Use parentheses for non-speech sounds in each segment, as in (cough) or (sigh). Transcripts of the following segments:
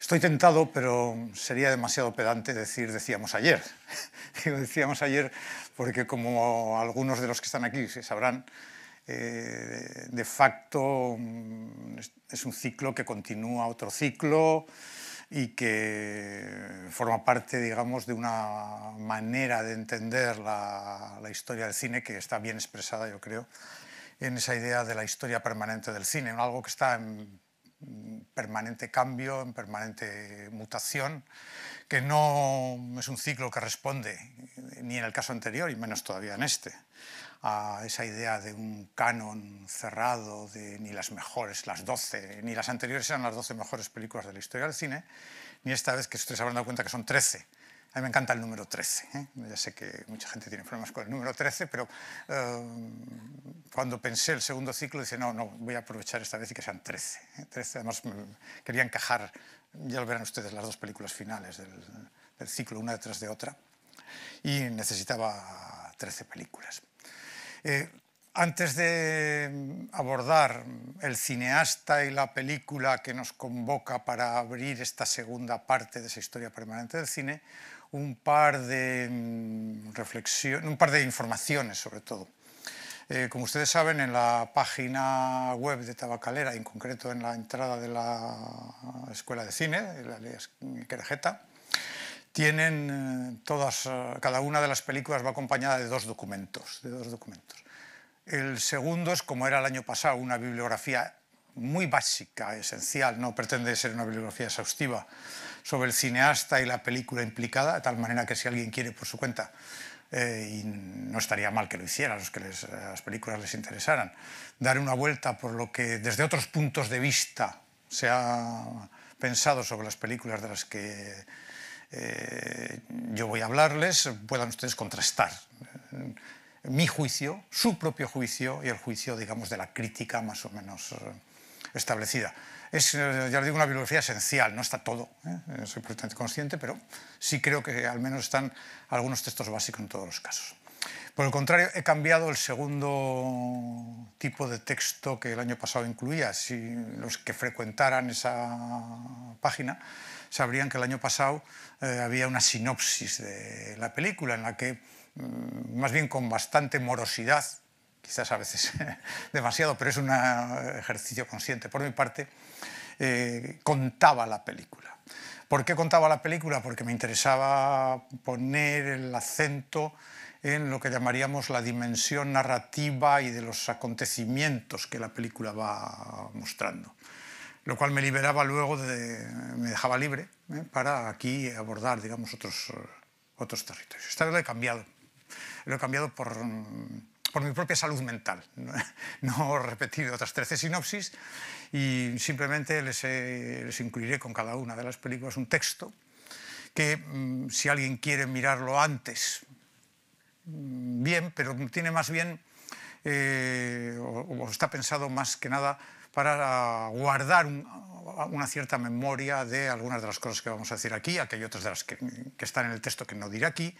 Estoy tentado, pero sería demasiado pedante decir decíamos ayer. (laughs) decíamos ayer porque como algunos de los que están aquí se sabrán, eh, de facto mm, es un ciclo que continúa otro ciclo y que forma parte, digamos, de una manera de entender la, la historia del cine que está bien expresada, yo creo, en esa idea de la historia permanente del cine, algo que está en permanente cambio, en permanente mutación, que no es un ciclo que responde, eh, ni en el caso anterior y menos todavía en este, a esa idea de un canon cerrado de ni las mejores, las 12, ni las anteriores eran las 12 mejores películas de la historia del cine, ni esta vez que ustedes habrán dado cuenta que son 13 a mí me encanta el número 13. ¿eh? Ya sé que mucha gente tiene problemas con el número 13, pero eh, cuando pensé el segundo ciclo, dije, no, no, voy a aprovechar esta vez y que sean 13. ¿eh? además, quería encajar, ya lo verán ustedes, las dos películas finales del, del ciclo, una detrás de otra. Y necesitaba 13 películas. antes de abordar el cineasta y la película que nos convoca para abrir esta segunda parte de esa historia permanente del cine, un par de mm, reflexiones, un par de informaciones sobre todo. Eh, como ustedes saben, en la página web de Tabacalera, en concreto en la entrada de la Escuela de Cine, la Querejeta, tienen eh, todas, eh, cada una de las películas va acompañada de dos documentos, de dos documentos. El segundo es, como era el año pasado, una bibliografía muy básica, esencial, no pretende ser una bibliografía exhaustiva, sobre el cineasta y la película implicada, de tal manera que si alguien quiere por su cuenta, eh, y no estaría mal que lo hicieran los que las películas les interesaran, dar una vuelta por lo que desde otros puntos de vista se ha pensado sobre las películas de las que eh, yo voy a hablarles, puedan ustedes contrastar eh, mi juicio, su propio juicio y el juicio, digamos, de la crítica más o menos establecida. Es, eh, ya lo digo, una bibliografía esencial, no está todo, ¿eh? Eh, soy perfectamente consciente, pero sí creo que al menos están algunos textos básicos en todos los casos. Por el contrario, he cambiado el segundo tipo de texto que el año pasado incluía. Si los que frecuentaran esa página sabrían que el año pasado había una sinopsis de la película en la que, mm, más bien con bastante morosidad, quizás a veces (laughs) demasiado, pero es un ejercicio consciente por mi parte, eh, contaba la película. ¿Por qué contaba la película? Porque me interesaba poner el acento en lo que llamaríamos la dimensión narrativa y de los acontecimientos que la película va mostrando. Lo cual me liberaba luego, de, me dejaba libre eh, para aquí abordar, digamos, otros, otros territorios. Esta vez lo he cambiado. Lo he cambiado por mm, por mi propia salud mental. (laughs) No he repetido otras 13 sinopsis y simplemente eh, les, incluiré con cada una de las películas un texto que mm, si alguien quiere mirarlo antes, mm, bien, pero tiene más bien, eh, o, está pensado más que nada para guardar una cierta memoria de algunas de las cosas que vamos a decir aquí, aquí hay otras de las que, que están en el texto que no diré aquí,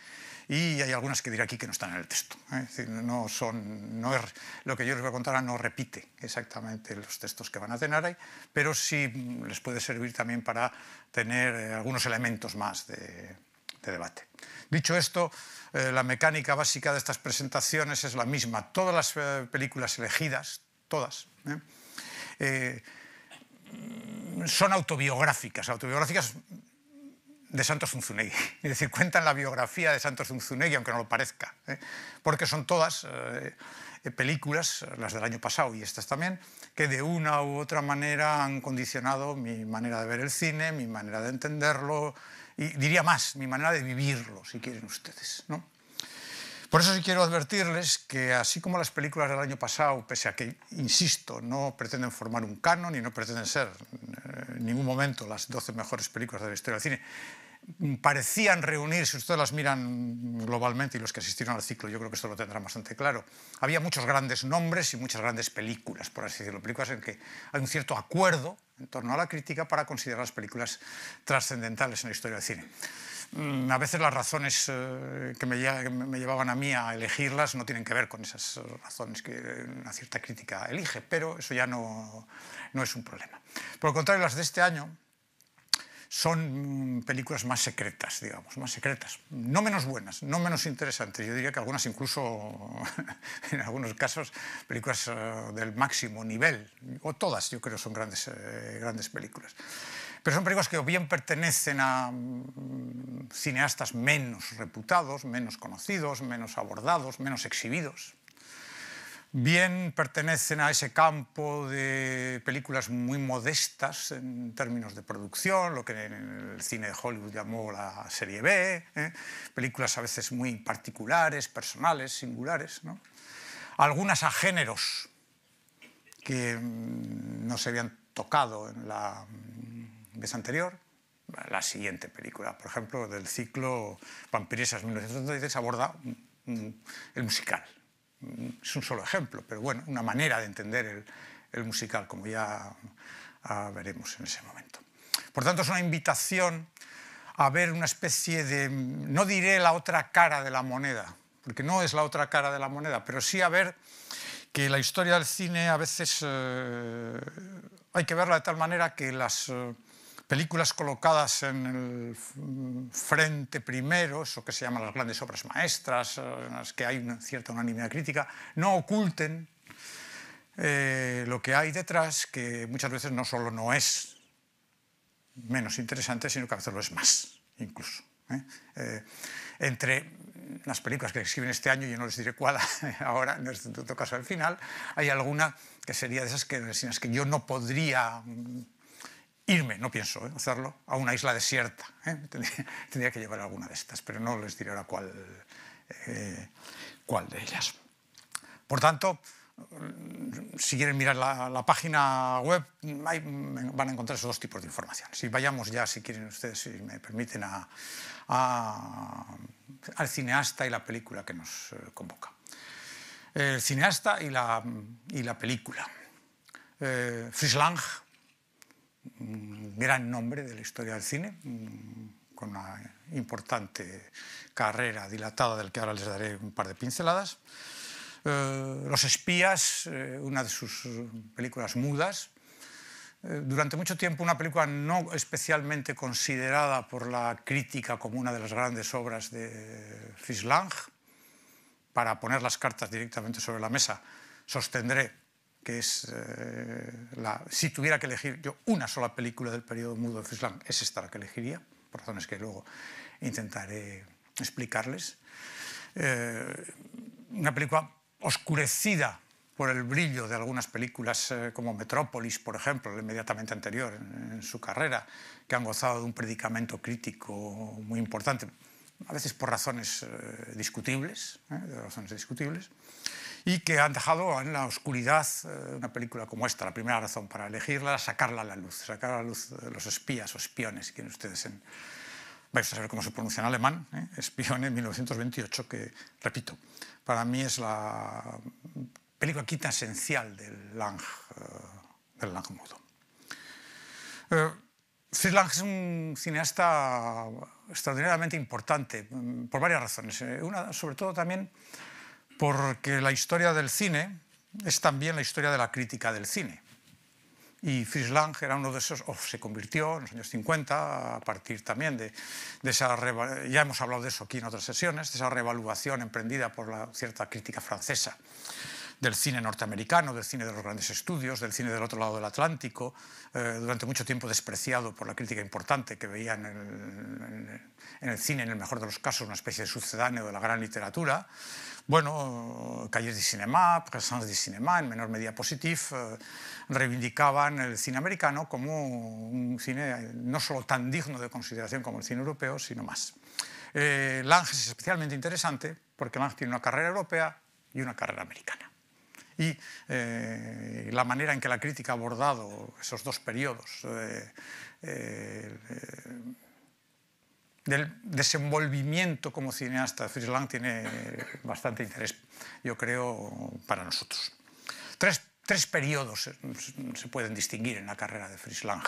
y hay algunas que diré aquí que no están en el texto. ¿eh? Es decir, no son, no es, lo que yo les voy a contar no repite exactamente los textos que van a tener ahí, pero sí les puede servir también para tener eh, algunos elementos más de, debate. Dicho esto, eh, la mecánica básica de estas presentaciones es la misma. Todas las películas elegidas, todas, son autobiográficas. Autobiográficas de Santos Zunzunegui. (laughs) Es decir, cuentan la biografía de Santos Zunzunegui, aunque no lo parezca, ¿eh? porque son todas eh, películas, las del año pasado y estas también, que de una u otra manera han condicionado mi manera de ver el cine, mi manera de entenderlo, y diría más, mi manera de vivirlo, si quieren ustedes. Por eso sí quiero advertirles que así como las películas del año pasado, pese a que, insisto, no pretenden formar un canon y no pretenden ser eh, en ningún momento las 12 mejores películas de la historia del cine, parecían reunirse, ustedes las miran globalmente y los que asistieron al ciclo, yo creo que esto lo tendrán bastante claro, había muchos grandes nombres y muchas grandes películas, por así decirlo, películas en que hay un cierto acuerdo en torno a la crítica para considerar las películas trascendentales en la historia del cine. Mm, a veces las razones eh, que me llevaban a mí a elegirlas no tienen que ver con esas razones que una cierta crítica elige, pero eso ya no, no es un problema. Por el contrario, las de este año, son mm, películas más secretas, digamos, más secretas. No menos buenas, no menos interesantes. Yo diría que algunas incluso, (laughs) en algunos casos, películas eh, del máximo nivel, o todas yo creo son grandes, eh, películas. Pero son películas que bien pertenecen a mm, cineastas menos reputados, menos conocidos, menos abordados, menos exhibidos, bien pertenecen a ese campo de películas muy modestas en términos de producción, lo que en el cine de Hollywood llamó la serie B, ¿eh? películas a veces muy particulares, personales, singulares, algunas a géneros que mm, no se habían tocado en la mm, vez anterior. La siguiente película, por ejemplo, del ciclo Vampiresas 1933 aborda el musical es un solo ejemplo, pero bueno, una manera de entender el, musical, como ya ah, veremos en ese momento. Por tanto, es una invitación a ver una especie de, no diré la otra cara de la moneda, porque no es la otra cara de la moneda, pero sí a ver que la historia del cine a veces eh, hay que verla de tal manera que las... Eh, películas colocadas en el frente primero, eso que se llaman las grandes obras maestras, eh, en las que hay una cierta unanimidad crítica, no oculten eh, lo que hay detrás, que muchas veces no solo no es menos interesante, sino que a veces lo es más, incluso. ¿eh? entre las películas que escriben este año, yo no les diré cuál (laughs) ahora, en este caso al final, hay alguna que sería de esas que, en que yo no podría mm, irme, no pienso ¿eh? hacerlo, a una isla desierta. ¿eh? (laughs) Tendría, que llevar alguna de estas, pero no les diré ahora cuál, eh, cuál de ellas. Por tanto, si quieren mirar la, página web, van a encontrar esos dos tipos de información. Si vayamos ya, si quieren ustedes, si me permiten, a, al cineasta y la película que nos convoca. El cineasta y la, y la película. Frislang gran nombre de la historia del cine, con una importante carrera dilatada del que ahora les daré un par de pinceladas. Eh, Los espías, eh, una de sus películas mudas. Eh, durante mucho tiempo una película no especialmente considerada por la crítica como una de las grandes obras de Fischlang. Para poner las cartas directamente sobre la mesa, sostendré que es eh, la... Si tuviera que elegir yo una sola película del periodo mudo de Fislam, es esta la que elegiría, por razones que luego intentaré explicarles. Eh, una película oscurecida por el brillo de algunas películas eh, como Metrópolis, por ejemplo, inmediatamente anterior en, su carrera, que han gozado de un predicamento crítico muy importante, a veces por razones discutibles, de razones discutibles y que han dejado en la oscuridad eh, una película como esta. La primera razón para elegirla sacarla a la luz, sacar a la luz eh, los espías o espiones, que ustedes en... Vais a saber cómo se pronuncia en alemán, ¿eh? Espiones 1928, que, repito, para mí es la película quita esencial eh, del Lang, del Fritz Lang es un cineasta extraordinariamente importante mm, por varias razones. Una, sobre todo también porque la historia del cine es también la historia de la crítica del cine. Y Frisland era uno de esos, o se convirtió en los años 50, a partir también de, de esa, ya hemos hablado de eso aquí en otras sesiones, de esa revaluación emprendida por la cierta crítica francesa del cine norteamericano, del cine de los grandes estudios, del cine del otro lado del Atlántico, eh, durante mucho tiempo despreciado por la crítica importante que veían en el, cine, en el mejor de los casos, una especie de sucedáneo de la gran literatura. Bueno, Calles de Cinema, Présence de Cinema, en menor medida positif, eh, reivindicaban el cine americano como un cine no solo tan digno de consideración como el cine europeo, sino más. Eh, Lange es especialmente interesante porque Lange tiene una carrera europea y una carrera americana y eh, la manera en que la crítica ha abordado esos dos periodos eh, eh, del desenvolvimiento como cineasta de Lang tiene bastante interés, yo creo, para nosotros. Tres, tres periodos se pueden distinguir en la carrera de Lang.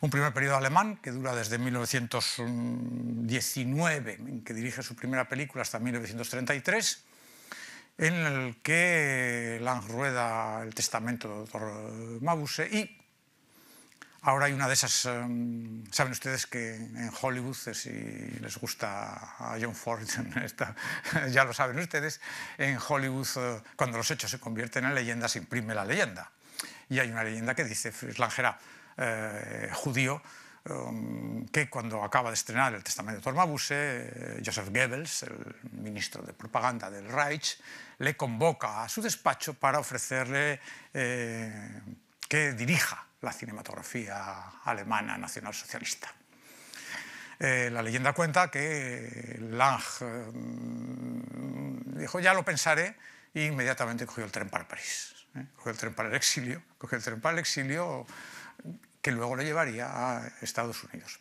Un primer periodo alemán que dura desde 1919, en que dirige su primera película, hasta 1933 en el que Lang rueda el testamento de doctor Mabuse y ahora hay una de esas, em, saben ustedes que en Hollywood, eh, si les gusta a John Ford, (laughs) ya lo saben ustedes, en Hollywood eh, cuando los hechos se convierten en leyenda se imprime la leyenda. Y hay una leyenda que dice, flanjera Langera, eh, judío, Um, que cuando acaba de estrenar el testamento de Tormabuse, eh, Joseph Goebbels, el ministro de propaganda del Reich, le convoca a su despacho para ofrecerle eh, que dirija la cinematografía alemana nacionalsocialista. Eh, la leyenda cuenta que Lange dijo, ya lo pensaré, e inmediatamente cogió el tren para París. el tren para el exilio, cogió el tren para el exilio que luego lo llevaría a Estados Unidos.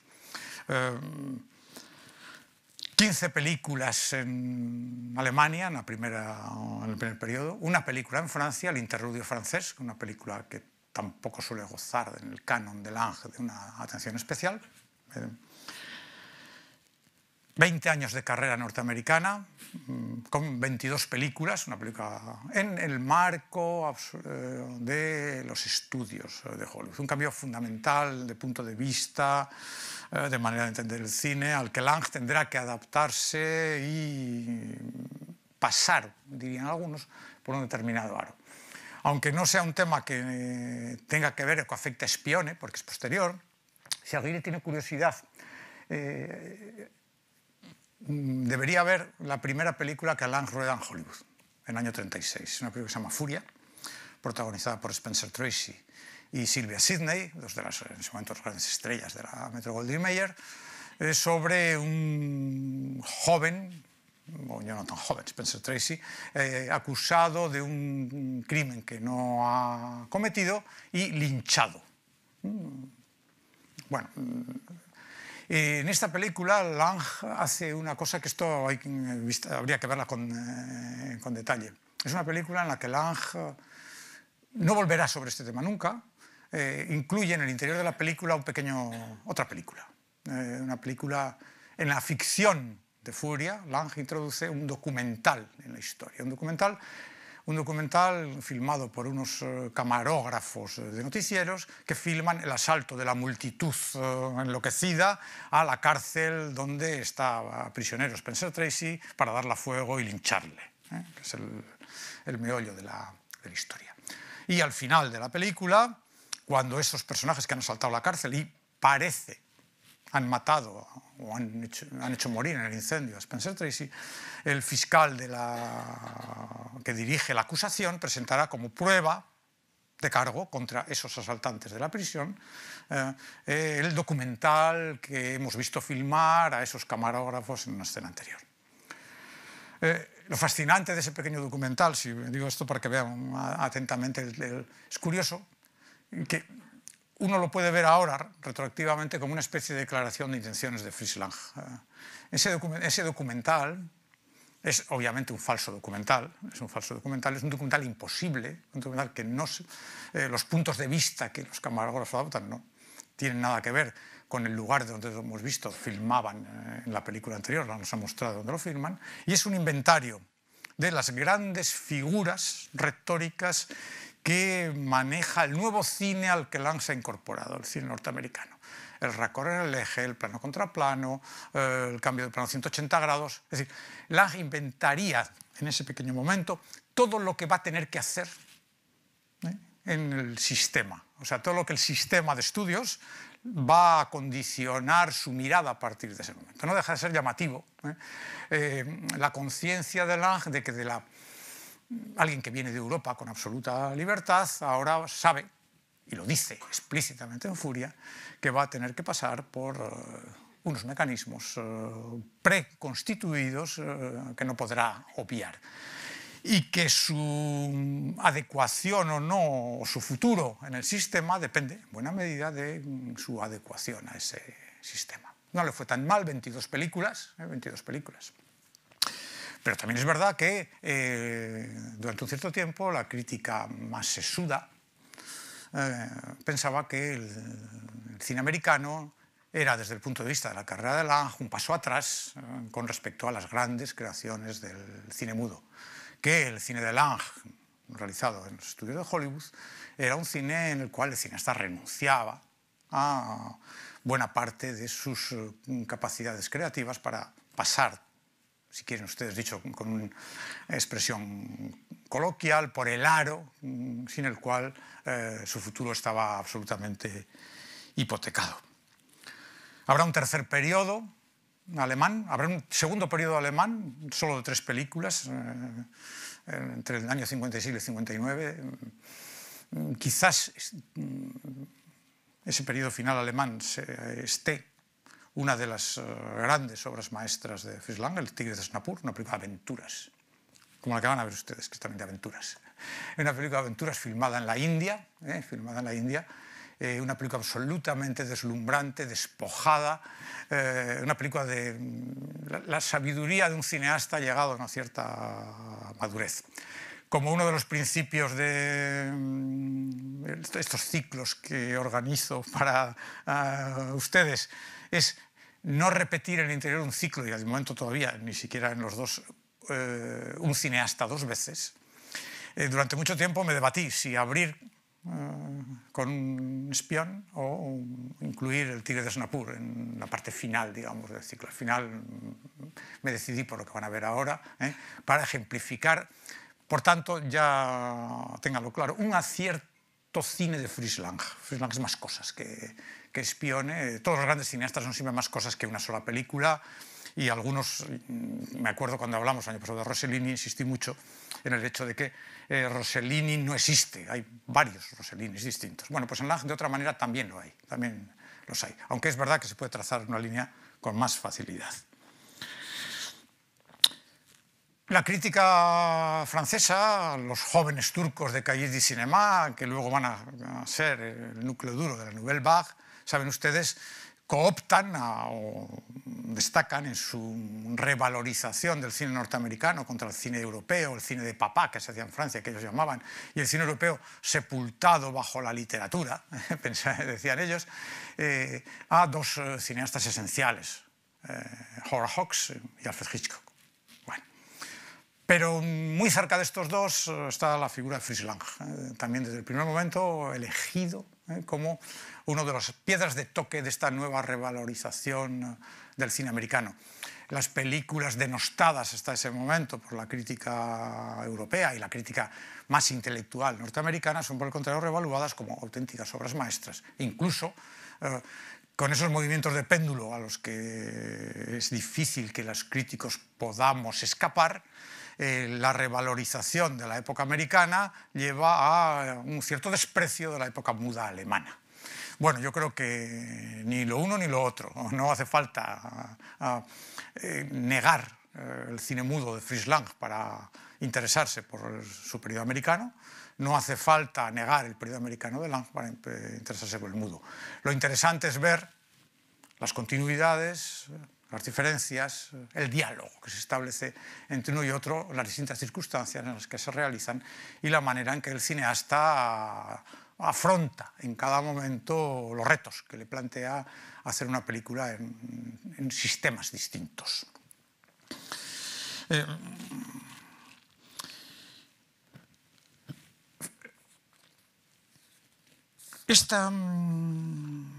15 eh, películas en Alemania, en, la primera, el primer periodo, una película en Francia, El interludio francés, una película que tampoco suele gozar en el canon del ángel de una atención especial. Eh, 20 años de carrera norteamericana, mm, con 22 películas, una película en el marco eh, de los estudios de Hollywood. Un cambio fundamental de punto de vista, eh, de manera de entender el cine, al que Lange tendrá que adaptarse y pasar, dirían algunos, por un determinado aro. Aunque no sea un tema que eh, tenga que ver o que afecte a porque es posterior, si alguien tiene curiosidad, debería haber la primera película que Alan rueda en Hollywood, en el año 36. Una película que se llama Furia, protagonizada por Spencer Tracy y Sylvia Sidney, dos de las, grandes estrellas de la Metro Goldwyn Mayer, eh, sobre un joven, o yo no tan joven, Spencer Tracy, eh, acusado de un crimen que no ha cometido y linchado. Mm. Bueno, eh, en esta película, Lange hace una cosa que esto eh, habría que verla eh, con, detalle. Es una película en la que Lange no volverá sobre este tema nunca. incluye en el interior de la película un pequeño, otra película. una película en la ficción de Furia, Lange introduce un documental en la historia, un documental un documental filmado por unos eh, camarógrafos eh, de noticieros que filman el asalto de la multitud eh, enloquecida a la cárcel donde está prisionero Spencer Tracy para darle fuego y lincharle, es el, meollo de la, de la historia. Y al final de la película, cuando esos personajes que han asaltado la cárcel y parece han matado o han hecho, han hecho morir en el incendio. Spencer Tracy, el fiscal de la, que dirige la acusación, presentará como prueba de cargo contra esos asaltantes de la prisión, eh, eh, el documental que hemos visto filmar a esos camarógrafos en una escena anterior. Eh, lo fascinante de ese pequeño documental, si digo esto para que vean atentamente, es curioso que uno lo puede ver ahora retroactivamente como una especie de declaración de intenciones de Friesland. Eh, ese, ese documental es obviamente un falso documental, es un falso documental, es un documental imposible, un documental que no eh, los puntos de vista que los camarógrafos adoptan no tienen nada que ver con el lugar de donde lo hemos visto, filmaban eh, en la película anterior, no nos ha mostrado donde lo firman, y es un inventario de las grandes figuras retóricas que maneja el nuevo cine al que Lang se ha incorporado, el cine norteamericano. El recorrer el eje, el plano contra plano, eh, el cambio de plano 180 grados. Es decir, Lang inventaría en ese pequeño momento todo lo que va a tener que hacer ¿eh? en el sistema. O sea, todo lo que el sistema de estudios va a condicionar su mirada a partir de ese momento. No deja de ser llamativo ¿eh? la conciencia de Lange de que de la alguien que viene de Europa con absoluta libertad ahora sabe, y lo dice explícitamente en furia, que va a tener que pasar por eh, unos mecanismos eh, preconstituidos eh, que no podrá obviar. Y que su adecuación o no, o su futuro en el sistema, depende en buena medida de mm, su adecuación a ese sistema. No le fue tan mal, 22 películas, 22 películas. Pero también es verdad que eh, durante un cierto tiempo la crítica más sesuda eh, pensaba que el, cine americano era, desde el punto de vista de la carrera de Lange, un paso atrás eh, con respecto a las grandes creaciones del cine mudo. Que el cine de Lange, realizado en los estudios de Hollywood, era un cine en el cual el cineasta renunciaba a buena parte de sus capacidades creativas para pasar si quieren ustedes dicho con una expresión coloquial, por el aro mm, sin el cual eh, su futuro estaba absolutamente hipotecado. Habrá un tercer periodo alemán, habrá un segundo periodo alemán, solo de tres películas, eh, entre el año 56 y el 59. Mm, quizás mm, ese periodo final alemán eh, esté una de las eh, grandes obras maestras de Lang, El tigre de Snapur, una película de aventuras, como la que van a ver ustedes, que es también de aventuras. (laughs) Una película de aventuras filmada en la India, eh, filmada en la India, eh, una película absolutamente deslumbrante, despojada, una película de mm, la, sabiduría de un cineasta llegado a una cierta madurez. Como uno de los principios de mm, estos ciclos que organizo (laughs) para ah, ustedes es no repetir en el interior un ciclo, y al momento todavía ni siquiera en los dos, eh, un cineasta dos veces. Eh, durante mucho tiempo me debatí si abrir eh, con un espión o incluir el tigre de Snapur en la parte final, digamos, del ciclo. Al final mm, me decidí por lo que van a ver ahora, para ejemplificar, por tanto, ya téngalo claro, un acierto cine de Frislang. Frislang es más cosas que, que espione. Eh, todos los grandes cineastas son siempre más cosas que una sola película y algunos, mm, me acuerdo cuando hablamos el año pasado de Rossellini, insistí mucho en el hecho de que eh, Rossellini no existe, hay varios Rossellinis distintos. Bueno, pues en Lange de otra manera también lo hay, también los hay, aunque es verdad que se puede trazar una línea con más facilidad. La crítica francesa, los jóvenes turcos de Cahiers du Cinéma, que luego van a, a ser el núcleo duro de la Nouvelle Vague, saben ustedes, cooptan o destacan en su revalorización del cine norteamericano contra el cine europeo, el cine de papá que se hacía en Francia, que ellos llamaban, y el cine europeo sepultado bajo la literatura, (laughs) decían ellos, eh, a dos eh, cineastas esenciales, eh, Hawks y Alfred Hitchcock. pero muy cerca de estos dos eh, está la figura de Fritz Lang, también desde el primer momento elegido ¿eh? como una de las piedras de toque de esta nueva revalorización eh, del cine americano. Las películas denostadas hasta ese momento por la crítica europea y la crítica más intelectual norteamericana son, por el contrario, revaluadas como auténticas obras maestras, incluso eh, con esos movimientos de péndulo a los que es difícil que los críticos podamos escapar, eh, la revalorización de la época americana lleva a un cierto desprecio de la época muda alemana. Bueno, yo creo que ni lo uno ni lo otro. No hace falta ah, ah, eh, negar eh, el cine mudo de Fritz Lang para interesarse por su periodo americano. No hace falta negar el periodo americano de Lang para interesarse por el mudo. Lo interesante es ver las continuidades, las diferencias, el diálogo que se establece entre uno y otro, las distintas circunstancias en las que se realizan y la manera en que el cineasta afronta en cada momento los retos que le plantea hacer una película en, sistemas distintos. Eh, esta mm,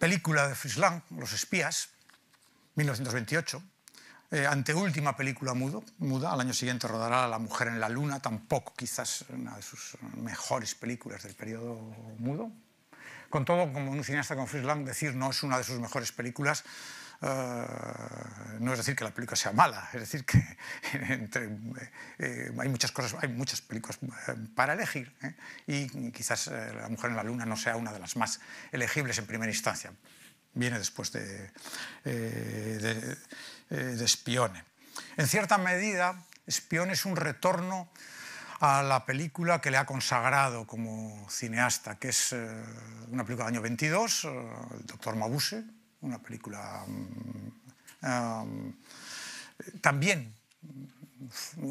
película de Frisland, Los espías, 1928. Eh, anteúltima película mudo, muda, al año siguiente rodará La mujer en la luna, tampoco quizás una de sus mejores películas del periodo mudo. Con todo, como un cineasta con Frislán decir no es una de sus mejores películas Ah, no es decir que la película sea mala, es decir que (laughs) eh, hay muchas cosas, hay muchas películas eh, para elegir ¿eh? y quizás La mujer en la luna no sea una de las más elegibles en primera instancia, viene después de, de, de Espione. En cierta medida, Espione es un retorno a la película que le ha consagrado como cineasta, que es una película del año 22, El doctor Mabuse, una película mm, también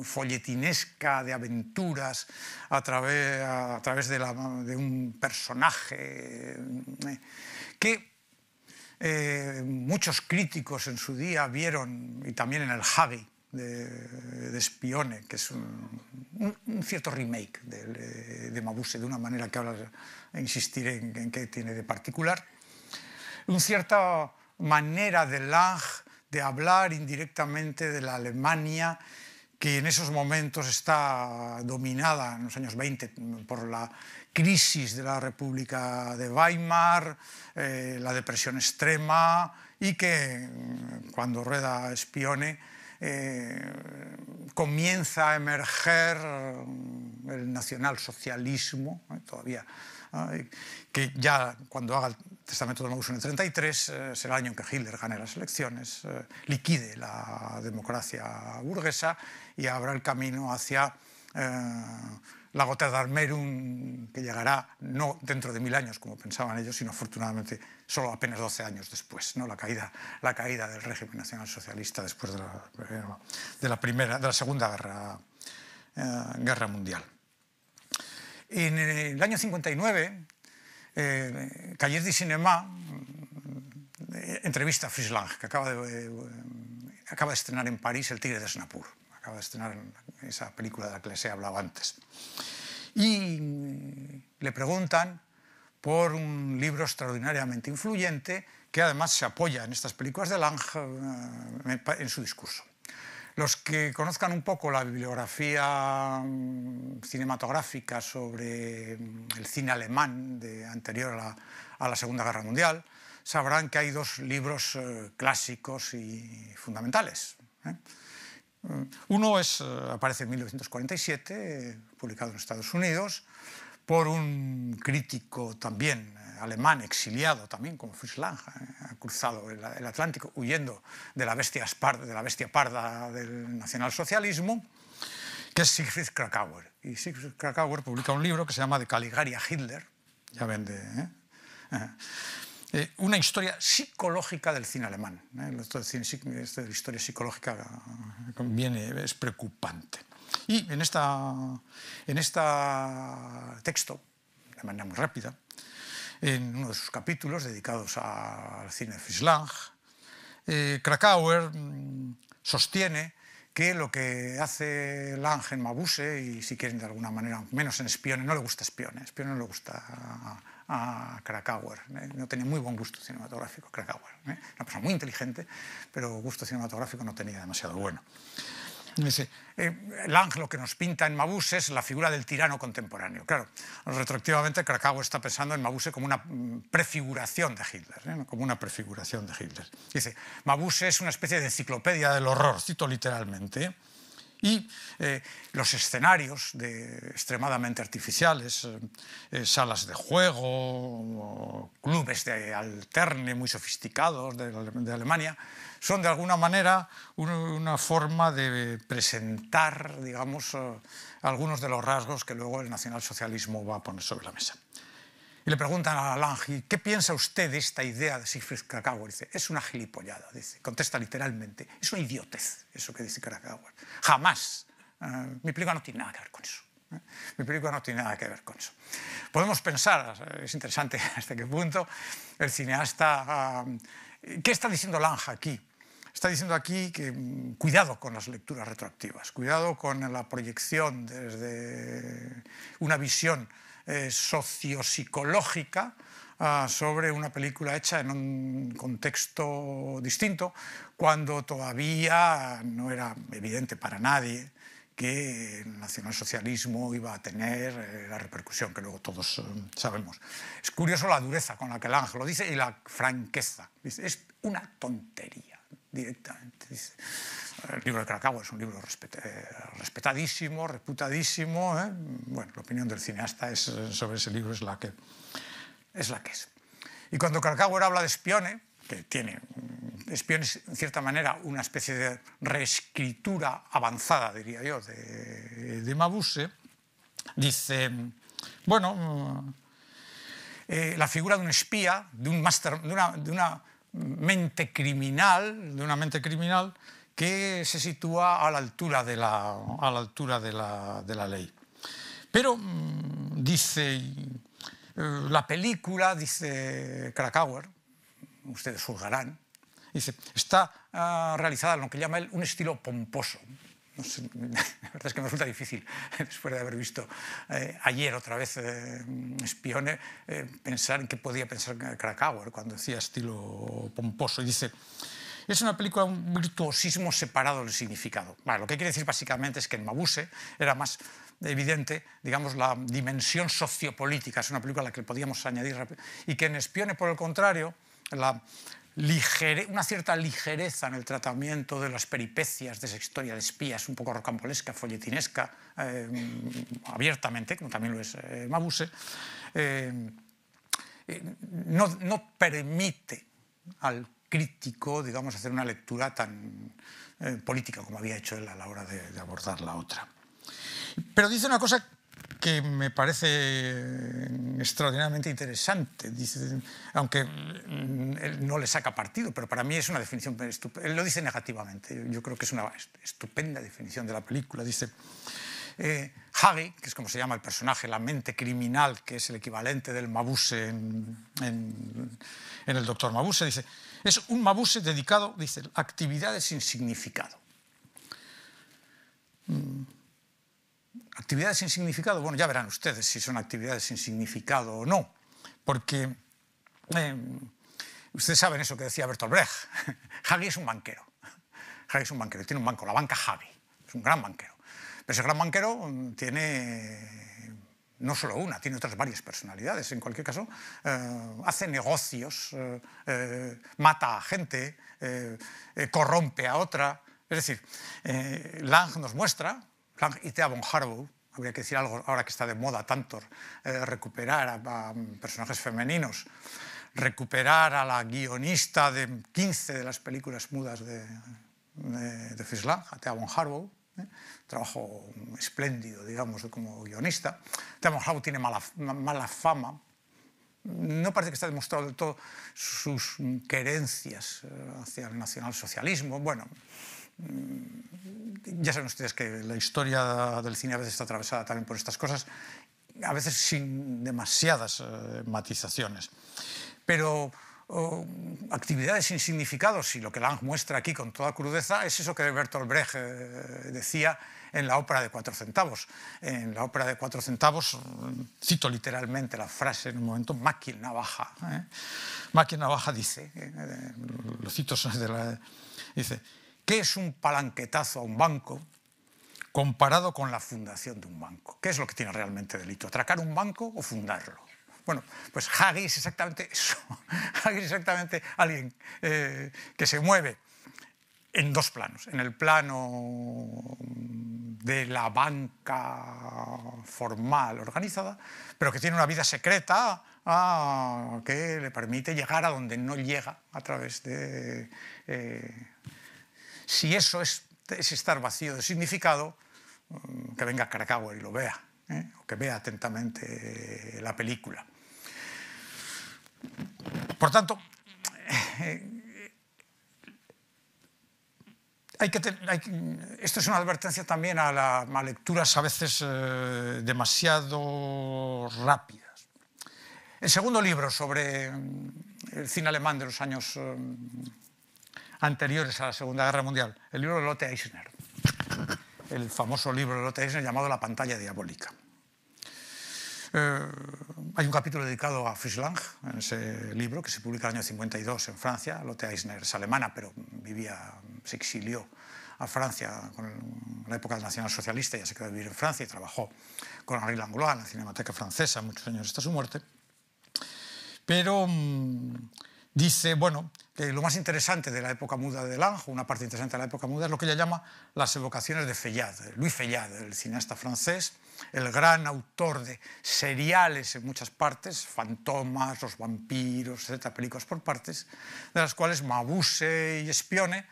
folletinesca de aventuras a través, de, un personaje eh, que eh, muchos críticos en su día vieron, y también en el Javi de, de que es un, cierto remake eh, de, Mabuse, de una manera que ahora insistiré en, en que tiene de particular, una cierta manera de Lange de hablar indirectamente de la Alemania que en esos momentos está dominada, en los años 20, por la crisis de la República de Weimar, eh, la depresión extrema, y que mm, cuando Rueda espione eh, comienza a emerger mm, el nacionalsocialismo, eh, todavía, que ya cuando haga Testamento de la en el 33 eh, es el año en que Hitler gane las elecciones, eh, liquide la democracia burguesa y abra el camino hacia eh, la gota de Armerum que llegará no dentro de mil años, como pensaban ellos, sino afortunadamente solo apenas 12 años después, ¿no? la, caída, la caída del régimen nacionalsocialista después de la, primera, de la Segunda Guerra, Guerra Mundial. En el año 59, eh, Calles de Cinema eh, entrevista a Fris que acaba de, eh, acaba de estrenar en París El tigre de Snapur. Acaba de estrenar esa película de la que les he hablado antes. Y le preguntan por un libro extraordinariamente influyente que además se apoya en estas películas de Lange en su discurso. Los que conozcan un poco la bibliografía mm, cinematográfica sobre mm, el cine alemán de, anterior a la, Segunda Guerra Mundial sabrán que hay dos libros eh, clásicos y fundamentales. ¿eh? Mm, uno es, eh, aparece en 1947, publicado en Estados Unidos, por un crítico también eh, alemán, exiliado también, como Lang, eh, ha cruzado el, Atlántico huyendo de la, bestia parda, de la bestia del nacionalsocialismo, que es Siegfried Krakauer. Y Siegfried Krakauer publica un libro que se llama De Caligari Hitler, ya vende, eh, una historia psicológica del cine alemán. Esto, de la historia psicológica viene, es preocupante. Y en este en esta texto, de manera muy rápida, en uno de sus capítulos dedicados al cine de Fischlang, eh, Krakauer mm, sostiene que lo que hace Lange en Mabuse, y si quieren de alguna manera, menos en Espione, no le gusta Espione, Espione no le gusta a, Krakauer, ¿eh? no tenía muy buen gusto cinematográfico Krakauer, ¿eh? una persona muy inteligente, pero gusto cinematográfico no tenía demasiado bueno. Eh, el ángel que nos pinta en Mabuse es la figura del tirano contemporáneo. Claro, retroactivamente Krakauer está pensando en Mabuse como una mm, prefiguración de Hitler, ¿eh? como una prefiguración de Hitler. Dice, Mabuse es una especie de enciclopedia del horror, cito literalmente, y eh, los escenarios de, extremadamente artificiales, eh, eh, salas de juego, clubes de alterne muy sofisticados de, Alemania, son de alguna manera una forma de presentar, digamos, algunos de los rasgos que luego el nacionalsocialismo va a poner sobre la mesa le preguntan a Lange, ¿qué piensa usted de esta idea de Siegfried Krakauer? Dice, es una gilipollada, dice, contesta literalmente, es una idiotez eso que dice Krakauer. Jamás, eh, mi película no tiene nada que ver con eso. Eh, mi película no tiene nada que ver con eso. Podemos pensar, eh, es interesante (laughs) hasta qué punto, el cineasta, ¿qué está diciendo Lange aquí? está diciendo aquí que mm, cuidado con las lecturas retroactivas, cuidado con la proyección desde una visión eh, sociopsicológica ah, sobre una película hecha en un contexto distinto, cuando todavía no era evidente para nadie que el nacionalsocialismo iba a tener eh, la repercusión que luego todos eh, sabemos. Es curioso la dureza con la que el ángel lo dice y la franqueza. es una tontería directamente. el libro de Krakauer es un libro eh, respetadísimo, reputadísimo. ¿eh? Bueno, la opinión del cineasta es, sobre ese libro es la, que, es la que es. Y cuando Krakauer habla de espione, que tiene espiones, en cierta manera, una especie de reescritura avanzada, diría yo, de, de Mabuse, dice, bueno, eh, la figura de un espía, de, un master, de una mente criminal, de una mente criminal que se sitúa a la altura de la, a la, altura de la, ley. Pero, mm, dice eh, la película, dice Krakauer, ustedes juzgarán, dice, está ah, realizada en lo que llama él un estilo pomposo, (laughs) la verdad es que me resulta difícil, (laughs) después de haber visto eh, ayer otra vez Espione, eh, eh, pensar en qué podía pensar Krakauer cuando decía estilo pomposo. Y dice, es una película un virtuosismo separado del significado. lo que quiere decir básicamente es que en Mabuse era más evidente, digamos, la dimensión sociopolítica, es una película a la que podíamos añadir, y que en Espione, por el contrario, la, una cierta ligereza en el tratamiento de las peripecias de esa historia de espías, un poco rocambolesca, folletinesca, em, abiertamente, como también lo es eh, Mabuse, em, eh, no, permite al crítico, digamos, hacer una lectura tan eh, política como había hecho él a la hora de, de abordar la otra. Pero dice una cosa que me parece mm, extraordinariamente interesante, dice, aunque mm, él no le saca partido, pero para mí es una definición estupenda. Él lo dice negativamente, yo creo que es una estupenda definición de la película. Dice, eh, que es como se llama el personaje, la mente criminal, que es el equivalente del Mabuse en, el Doctor Mabuse, dice, es un Mabuse dedicado, dice, a actividades sin significado. Mm. Actividades sin significado, bueno, ya verán ustedes si son actividades sin significado o no, porque eh, ustedes saben eso que decía Bertolt Brecht, (laughs) Javi es un banquero, Javi es un banquero, tiene un banco, la banca Javi, es un gran banquero, pero ese gran banquero mm, tiene no solo una, tiene otras varias personalidades. En cualquier caso, eh, hace negocios, eh, mata a gente, corrompe a otra. Es decir, Lang nos muestra y Thea von Harbour, habría que decir algo ahora que está de moda tanto, eh, recuperar a, personajes femeninos, recuperar a la guionista de 15 de las películas mudas de, de, Fislang, a Thea von Harbour, ¿eh? trabajo espléndido, digamos, como guionista. Thea von Harbour tiene mala, mala fama, no parece que está demostrado de todo sus querencias eh, hacia el nacionalsocialismo. Bueno, Mm, ya saben ustedes que la historia del cine a veces está atravesada también por estas cosas, a veces sin demasiadas eh, matizaciones. Pero oh, actividades sin significado, si lo que Lang muestra aquí con toda crudeza es eso que Bertolt Brecht eh, decía en la ópera de cuatro centavos. En la ópera de cuatro centavos, cito literalmente la frase en un momento, Máquina Navaja. ¿eh? Máquina Navaja dice, eh, lo cito (laughs) de la, dice, ¿Qué es un palanquetazo a un banco comparado con la fundación de un banco? ¿Qué es lo que tiene realmente delito? ¿Atracar un banco o fundarlo? Bueno, pues Haggis es exactamente eso. (laughs) Haggis es exactamente alguien eh, que se mueve en dos planos. En el plano de la banca formal organizada, pero que tiene una vida secreta ah, que le permite llegar a donde no llega a través de... Eh, si eso es, estar vacío de significado, mm, que venga a Krakauer y lo vea, ¿eh? o que vea atentamente eh, la película. Por tanto, eh, hay que, esto es una advertencia también a, las lecturas a veces demasiado rápidas. El segundo libro sobre mm, el cine alemán de los años mm, anteriores a la Segunda Guerra Mundial, el libro de Lotte Eisner, el famoso libro de Lotte Eisner llamado La pantalla diabólica. Eh, hay un capítulo dedicado a Lang en ese libro que se publica en el año 52 en Francia. Lotte Eisner es alemana, pero vivía, se exilió a Francia con la época del nacionalsocialista, ya se quedó a vivir en Francia y trabajó con Henri Langlois en la Cinemateca Francesa muchos años hasta su muerte. Pero mm, dice, bueno, lo más interesante de la época muda de Anjo, una parte interesante de la época muda, es lo que ella llama las evocaciones de Feyad, Louis Feillade, el cineasta francés, el gran autor de seriales en muchas partes, fantomas, los vampiros, etc., películas por partes, de las cuales Mabuse y Espione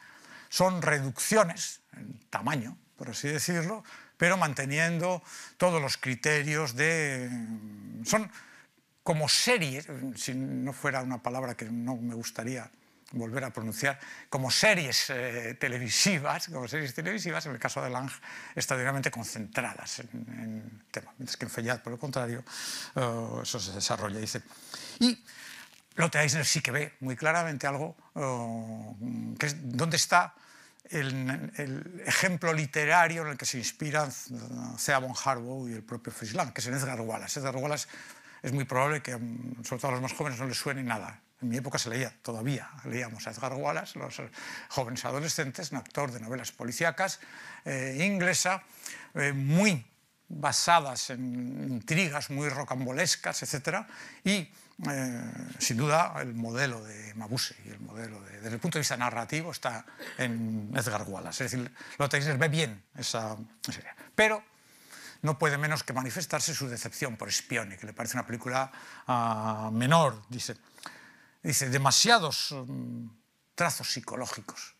son reducciones en tamaño, por así decirlo, pero manteniendo todos los criterios de... Son como series, si no fuera una palabra que no me gustaría volver a pronunciar, como series eh, televisivas, como series televisivas, en el caso de Lange, extraordinariamente concentradas en, en tema, mientras que en Fellad, por el contrario, eh, eso se desarrolla, dice. Y Lotte Eisner sí que ve muy claramente algo, eh, que es dónde está el, ejemplo literario en el que se inspiran Thea von Harbaugh y el propio Frisland, que es en Edgar Wallace. Edgar Wallace es muy probable que, mm, sobre todo a los más jóvenes, no les suene nada en mi época se leía todavía, leíamos a Edgar Wallace, los jóvenes adolescentes, un actor de novelas policíacas eh, inglesa, eh, muy basadas en intrigas muy rocambolescas, etc. Y eh, sin duda el modelo de Mabuse y el modelo desde el punto de vista narrativo está en Edgar Wallace. Es decir, lo tenéis, ve bien esa serie. Pero no puede menos que manifestarse su decepción por Espione, que le parece una película ah, menor, dice. Dice, demasiados mm, trazos psicológicos.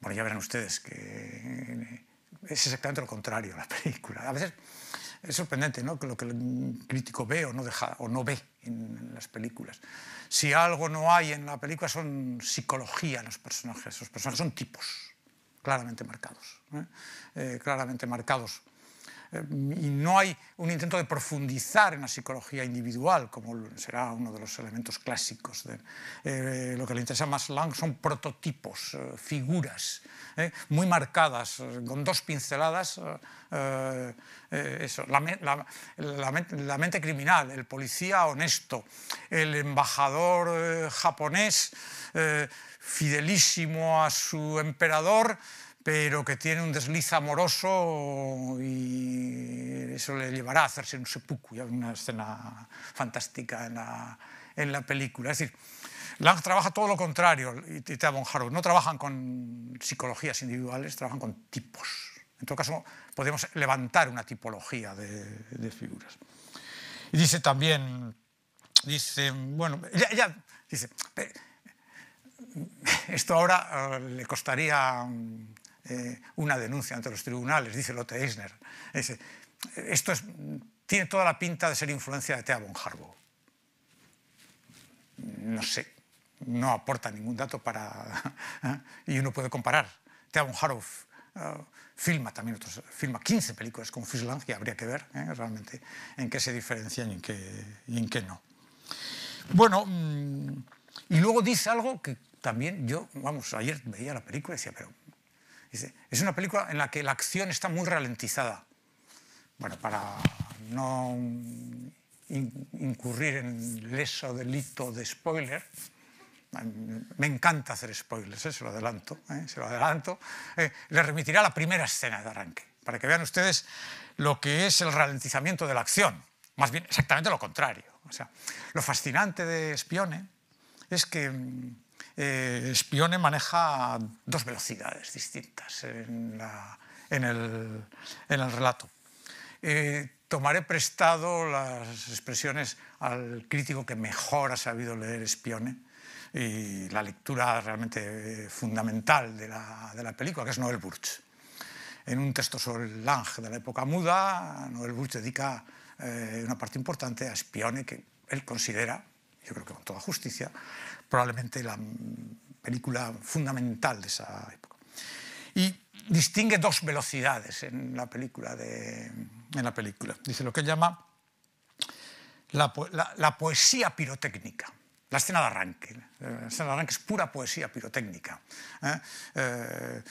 Bueno, ya verán ustedes que eh, es exactamente lo contrario a la (laughs) película. A veces es sorprendente ¿no? que lo que el crítico ve o no, deja, o no ve en, las películas. Si algo no hay en la película son psicología en los personajes. Los personajes son tipos claramente marcados. ¿eh? Eh, claramente marcados y no hay un intento de profundizar en la psicología individual, como será uno de los elementos clásicos. De, eh, lo que le interesa más Lang son prototipos, eh, figuras, eh, muy marcadas, con dos pinceladas. Eso, la, la, la, mente criminal, el policía honesto, el embajador japonés fidelísimo a su emperador pero que tiene un desliz amoroso y eso le llevará a hacerse un y a una escena fantástica en la, en película. Es decir, Lang trabaja todo lo contrario y Tita von No trabajan con psicologías individuales, trabajan con tipos. En todo caso, podemos levantar una tipología de, de figuras. Y dice también, dice, bueno, dice, esto ahora eh, le costaría mm, eh, una denuncia ante los tribunales, dice Lotte Eisner. Eh, esto tiene toda la pinta de ser influencia de Thea von No sé, no aporta ningún dato para... (laughs) ¿eh? y uno puede comparar. Thea von filma también otros, filma 15 películas con Fisland y habría que ver realmente en qué se diferencian y en qué, y en qué no. Bueno, mm, y luego dice algo que también yo, vamos, ayer veía la película y decía, pero es una película en la que la acción está muy ralentizada. Bueno, para no incurrir en leso delito de spoiler, me encanta hacer spoilers, ¿eh? se lo adelanto, ¿eh? se lo adelanto, eh, le remitiré a la primera escena de arranque, para que vean ustedes lo que es el ralentizamiento de la acción, más bien exactamente lo contrario. O sea, lo fascinante de Espione es que mm, ...Espione eh, maneja dos velocidades distintas en, el, relato. Eh, tomaré prestado las expresiones al crítico que mejor ha sabido leer Espione... y la lectura realmente fundamental de la, película, que es Noel Burch. En un texto sobre el Lange de la época muda, Noel Burch dedica eh, una parte importante a Espione... que él considera, yo creo que con toda justicia, probablemente la película fundamental de esa época. Y distingue dos velocidades en la película. De, la película. Dice lo que llama la, poesía pirotécnica. La escena de arranque. La escena de arranque es pura poesía pirotécnica. ¿eh? eh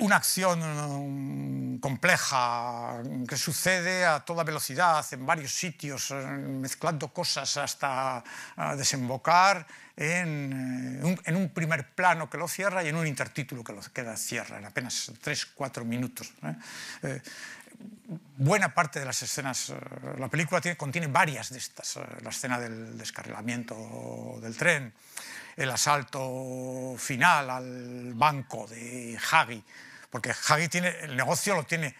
una acción mm, compleja mm, que sucede a toda velocidad en varios sitios, mm, mezclando cosas hasta ah, desembocar eh, en un, primer plano que lo cierra y en un intertítulo que lo queda, cierra, en apenas 3-4 minutos. ¿eh? Eh, buena parte de las escenas, la película contiene varias de estas, la escena del descarrilamiento del tren, el asalto final al banco de Hagi, porque Hagi tiene el negocio, lo tiene,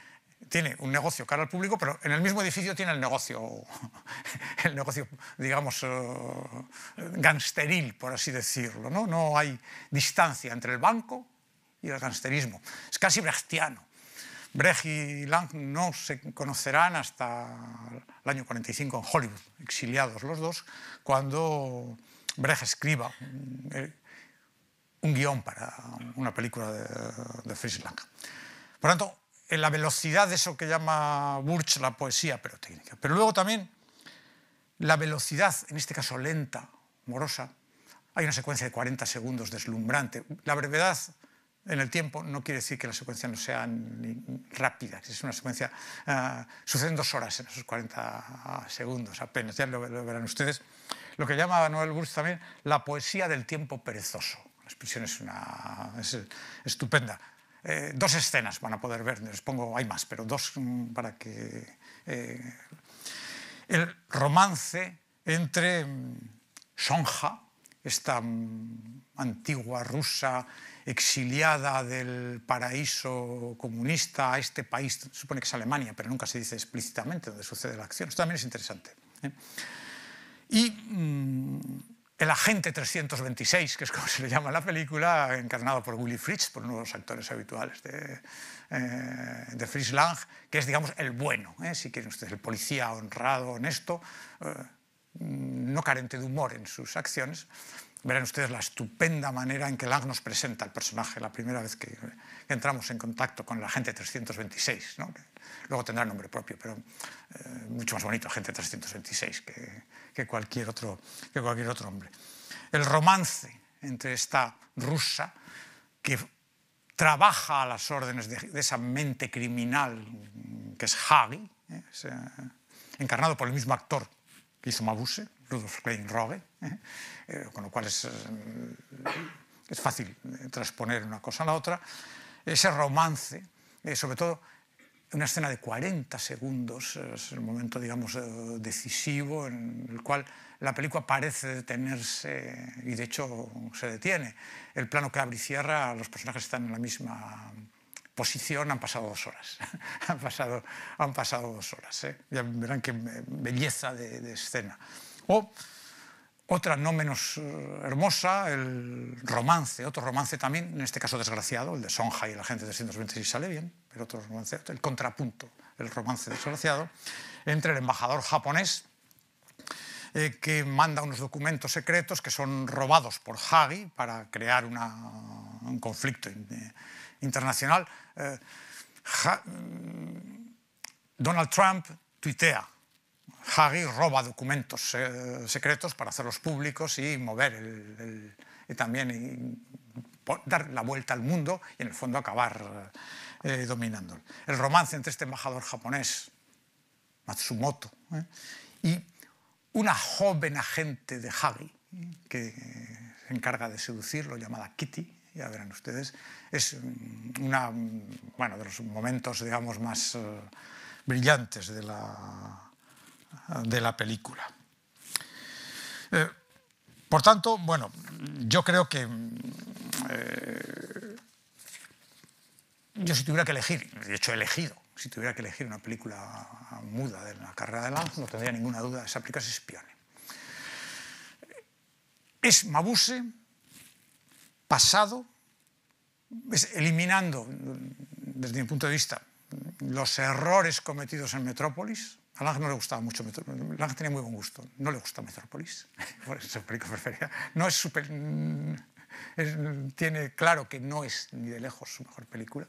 tiene un negocio cara al público, pero en el mismo edificio tiene el negocio, (laughs) el negocio, digamos, uh, gangsteril, por así decirlo. ¿no? no hay distancia entre el banco y el gangsterismo. Es casi brechtiano. Brecht y Lang no se conocerán hasta el año 45 en Hollywood, exiliados los dos, cuando Brecht escriba eh, un guión para una película de, de Fritz Lang. Por tanto, en la velocidad de eso que llama Burch la poesía pero técnica. Pero luego también la velocidad, en este caso lenta, morosa, hay una secuencia de 40 segundos deslumbrante. La brevedad en el tiempo no quiere decir que la secuencia no sea rápida, es una secuencia, eh, suceden dos horas en esos 40 segundos apenas, ya lo, verán ustedes. Lo que llama Noel Burch también la poesía del tiempo perezoso expresión es, una, estupenda. Eh, dos escenas van a poder ver, les pongo, hay más, pero dos mm, para que... Eh, el romance entre mm, Sonja, esta mm, antigua rusa exiliada del paraíso comunista a este país, se supone que es Alemania, pero nunca se dice explícitamente dónde sucede la acción. Esto también es interesante. ¿eh? Y el agente 326, que es como (laughs) se le llama en la película, encarnado por Willy Fritz, por uno de los actores habituales de, eh, Fritz Lang, que es, digamos, el bueno, ¿eh? si quieren ustedes, el policía honrado, honesto, eh, no carente de humor en sus acciones, Verán ustedes la estupenda manera en que Lang nos presenta el personaje la primera vez que entramos en contacto con la gente 326. Luego tendrá nombre propio, pero eh, mucho más bonito gente 326 que, cualquier otro, que cualquier otro hombre. El romance entre esta rusa que trabaja a las órdenes de, esa mente criminal que es Hagi, ¿eh? encarnado por el mismo actor que hizo Mabuse, Rudolf klein rogge con lo cual es, eh, es, fácil eh, transponer una cosa a la otra, ese romance, eh, sobre todo una escena de 40 segundos, es el momento, digamos, decisivo en el cual la película parece detenerse y de hecho se detiene. El plano que abre y cierra, los personajes están en la misma posición, han pasado dos horas. (laughs) han, pasado, han pasado dos horas. Ya verán qué belleza de escena. O otra no menos eh, hermosa, el romance, otro romance también, en este caso desgraciado, el de Sonja y gente de 326 sale bien, pero otro romance, el contrapunto, el romance desgraciado, entre el embajador japonés, eh, que manda unos documentos secretos que son robados por Hagi para crear un conflicto eh, internacional. Mm, Donald Trump tuitea Hagi roba documentos eh, secretos para hacerlos públicos y mover y también dar la vuelta al mundo y en el fondo acabar eh, dominándolo. El romance entre este embajador japonés, Matsumoto, eh, y una joven agente de Hagi que se encarga de seducirlo, llamada Kitty, ya verán ustedes, es una, bueno, de los momentos digamos, más brillantes de la de la película. Eh, por tanto, bueno, yo creo que eh, yo si tuviera que elegir, de hecho he elegido, si tuviera que elegir una película muda de la carrera de Lance, no tendría ninguna duda, esa película es Espione. Es Mabuse pasado, es eliminando, desde mi punto de vista, los errores cometidos en Metrópolis, a Lange no le gustaba mucho Metrópolis. tenía muy buen gusto. No le gusta Metrópolis. (laughs) Por eso su película preferida. No es super... tiene claro que no es ni de lejos su mejor película.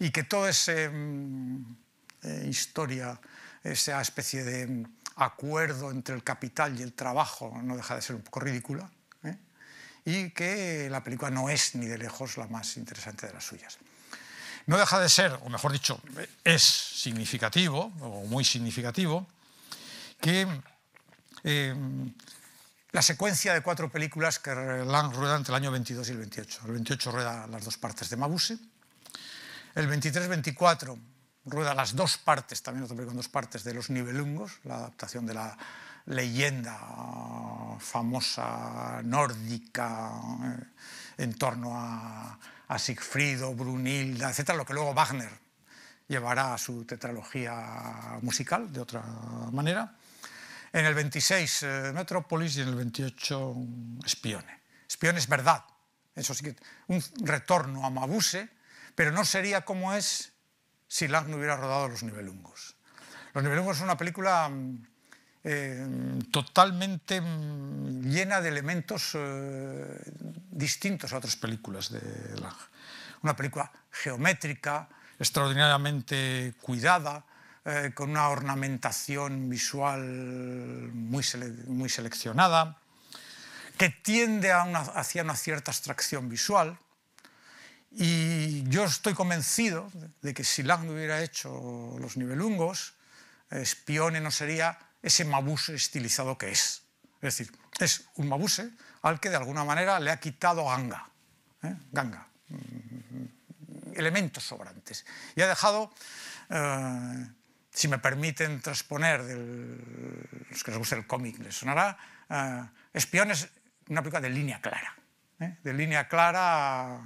Y que toda esa mm, eh, historia, esa especie de acuerdo entre el capital y el trabajo no deja de ser un poco ridícula. ¿eh? Y que la película no es ni de lejos la más interesante de las suyas. No deja de ser, o mejor dicho, es significativo, o muy significativo, que eh, la secuencia de cuatro películas que Lang rueda entre el año 22 y el 28. El 28 rueda las dos partes de Mabuse, el 23-24 rueda las dos partes, también otra dos partes, de Los Nibelungos, la adaptación de la leyenda famosa nórdica eh, en torno a a Siegfried, Brunilda, etcétera, lo que luego Wagner llevará a su tetralogía musical de otra manera. En el 26, eh, Metrópolis, y en el 28, Espione. Espione es verdad, eso sí que un retorno a Mabuse, pero no sería como es si Lang no hubiera rodado Los Nivelungos. Los Nivelungos es una película mm, eh, totalmente mm, llena de elementos eh, distintos a otras películas de Lange. Una película geométrica, extraordinariamente cuidada, eh, con una ornamentación visual muy, muy seleccionada, que tiende a una, hacia una cierta abstracción visual. Y yo estoy convencido de que si Lang hubiera hecho los nivelungos, Espione no sería ese mabuse estilizado que es. Es decir, es un mabuse al que de alguna manera le ha quitado ganga, ¿eh? ganga, elementos sobrantes. Y ha dejado, eh, si me permiten transponer, del, los que les guste el cómic les sonará, eh, Espiones, una película de línea clara. De línea clara,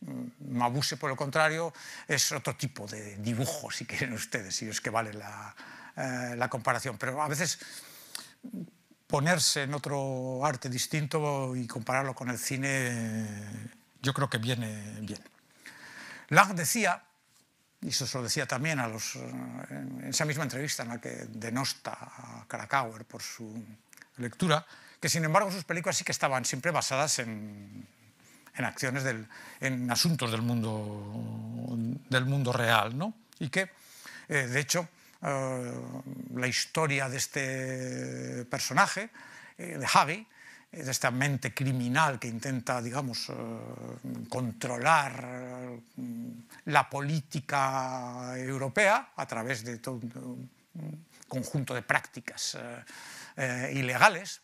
mm, mabuse por el contrario, es otro tipo de dibujo, si quieren ustedes, si es que vale la, eh, la comparación, pero a veces ponerse en otro arte distinto y compararlo con el cine yo creo que viene bien. Lang decía, y eso se lo decía también a los, eh, en esa misma entrevista en la que denosta a Krakauer por su lectura, que sin embargo sus películas sí que estaban siempre basadas en, acciones, en asuntos del mundo, del mundo real, ¿no? y que eh, de hecho eh, la historia de este personaje, eh, de Javi, eh, de esta mente criminal que intenta, digamos, controlar mm, la política europea a través de todo un, conjunto de prácticas ilegales,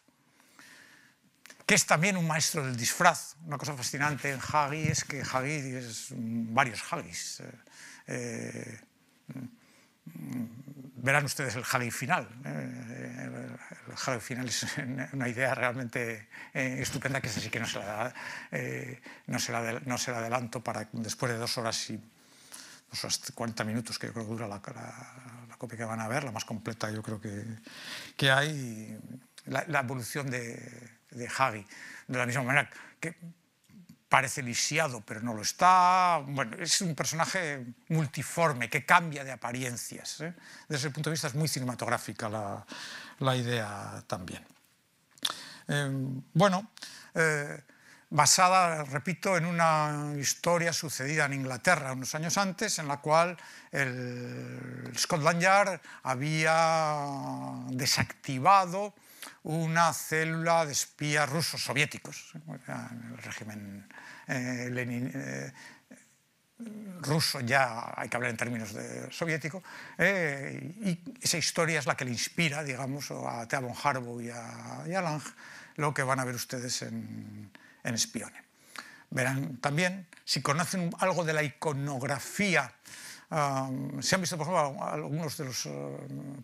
que es también un maestro del disfraz. Una cosa fascinante en Hagi es que Hagi es mm, varios Hagis verán ustedes el jaleo final. ¿eh? El final es una idea realmente eh, estupenda que es que no se la, eh, no adelanto para después de dos horas y dos horas 40 minutos que yo creo dura la, copia que van a ver, la más completa yo creo que, que hay, la, evolución de, de De la misma manera que parece lisiado, pero no lo está. Bueno, es un personaje multiforme que cambia de apariencias. ¿eh? Desde ese punto de vista es muy cinematográfica la, idea también. Em, bueno, eh, basada, repito, en una historia sucedida en Inglaterra unos años antes, en la cual el Scotland Yard había desactivado una célula de espías rusos soviéticos, ¿eh? el régimen eh, Lenin, eh, ruso, ya hay que hablar en términos de, soviético, eh, y esa historia es la que le inspira, digamos, a Thea von Harbour y a, lo que van a ver ustedes en, Espione. Verán también, si conocen algo de la iconografía, se um, si han visto, por ejemplo, algunos de los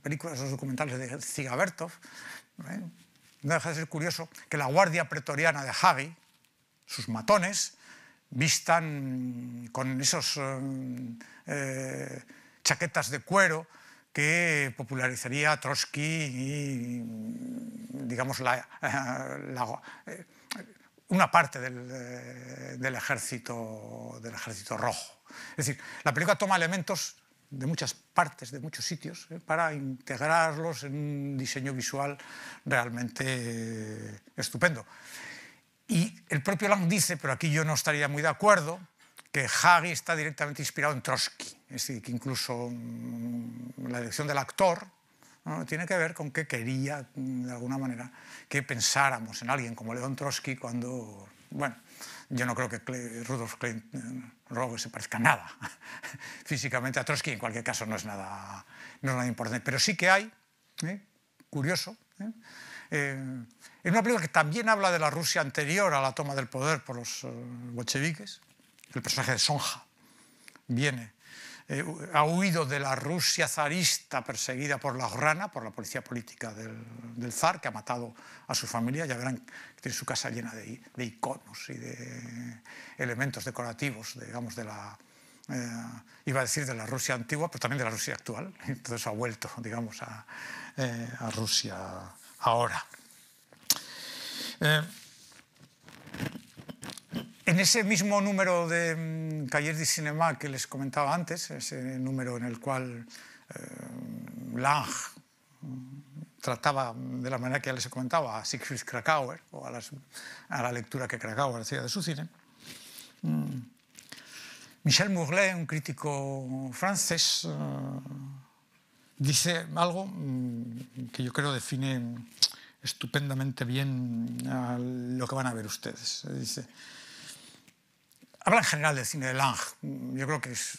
películas, o documentales de Zigabertov, no deja de ser curioso que la guardia pretoriana de Javi, sus matones, vistan con esos eh, eh, chaquetas de cuero que popularizaría Trotsky y, digamos, eh, una parte del, ejército, del ejército rojo. Es decir, la película toma elementos de muchas partes, de muchos sitios, para integrarlos en un diseño visual realmente estupendo. Y el propio Lang dice, pero aquí yo no estaría muy de acuerdo, que Hagi está directamente inspirado en Trotsky, es decir, que incluso mm, la elección del actor tiene que ver con que quería, mm, de alguna manera, que pensáramos en alguien como León Trotsky cuando, bueno, yo no creo que Rudolf Klein eh, se parezca nada (laughs) físicamente a Trotsky, en cualquier caso no es nada, no nada importante, pero sí que hay, ¿eh? curioso, ¿eh? curioso eh, es una película que también habla de la Rusia anterior a la toma del poder por los eh, bolcheviques. El personaje de Sonja viene, eh, ha huido de la Rusia zarista perseguida por la Rana, por la policía política del, zar, que ha matado a su familia. Ya verán que tiene su casa llena de, iconos y de elementos decorativos, digamos, de la, eh, iba a decir de la Rusia antigua, pero también de la Rusia actual. (laughs) Entonces ha vuelto, digamos, a Rusia ahora. Eh, en ese mismo número de Cahiers mm, de Cinema que les comentaba antes, ese número en el cual eh, Lange mm, trataba de la manera que ya les comentaba a Siegfried Krakauer o a, la lectura que Krakauer hacía de su cine, mm, Michel Mourlet, un crítico francés, eh, dice algo que yo creo define estupendamente bien a lo que van a ver ustedes. Dice, habla en general del cine de Lange. Yo creo que es,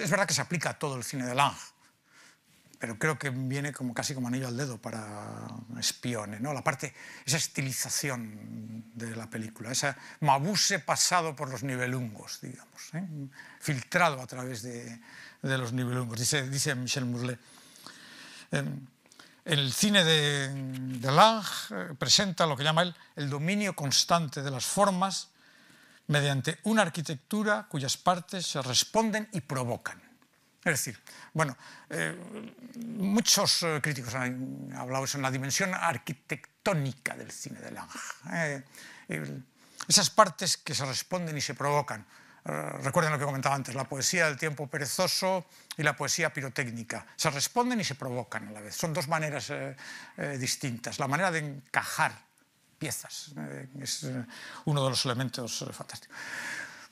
es verdad que se aplica a todo el cine de Lange, pero creo que viene como casi como anillo al dedo para espione ¿no? La parte, esa estilización de la película, ese mabuse pasado por los nivelungos, digamos, ¿eh? filtrado a través de, de los nivelungos, dice, dice Michel Mourlet. Em, el cine de, Lange eh, presenta lo que llama él el dominio constante de las formas mediante una arquitectura cuyas partes se responden y provocan. Es decir, bueno, eh, muchos eh, críticos han hablado eso en la dimensión arquitectónica del cine de Lange. esas partes que se responden y se provocan. Eh, recuerden lo que comentaba antes, la poesía del tiempo perezoso y la poesía pirotécnica. Se responden y se provocan a la vez. Son dos maneras eh, eh, distintas. La manera de encajar piezas es uno de los elementos fantásticos.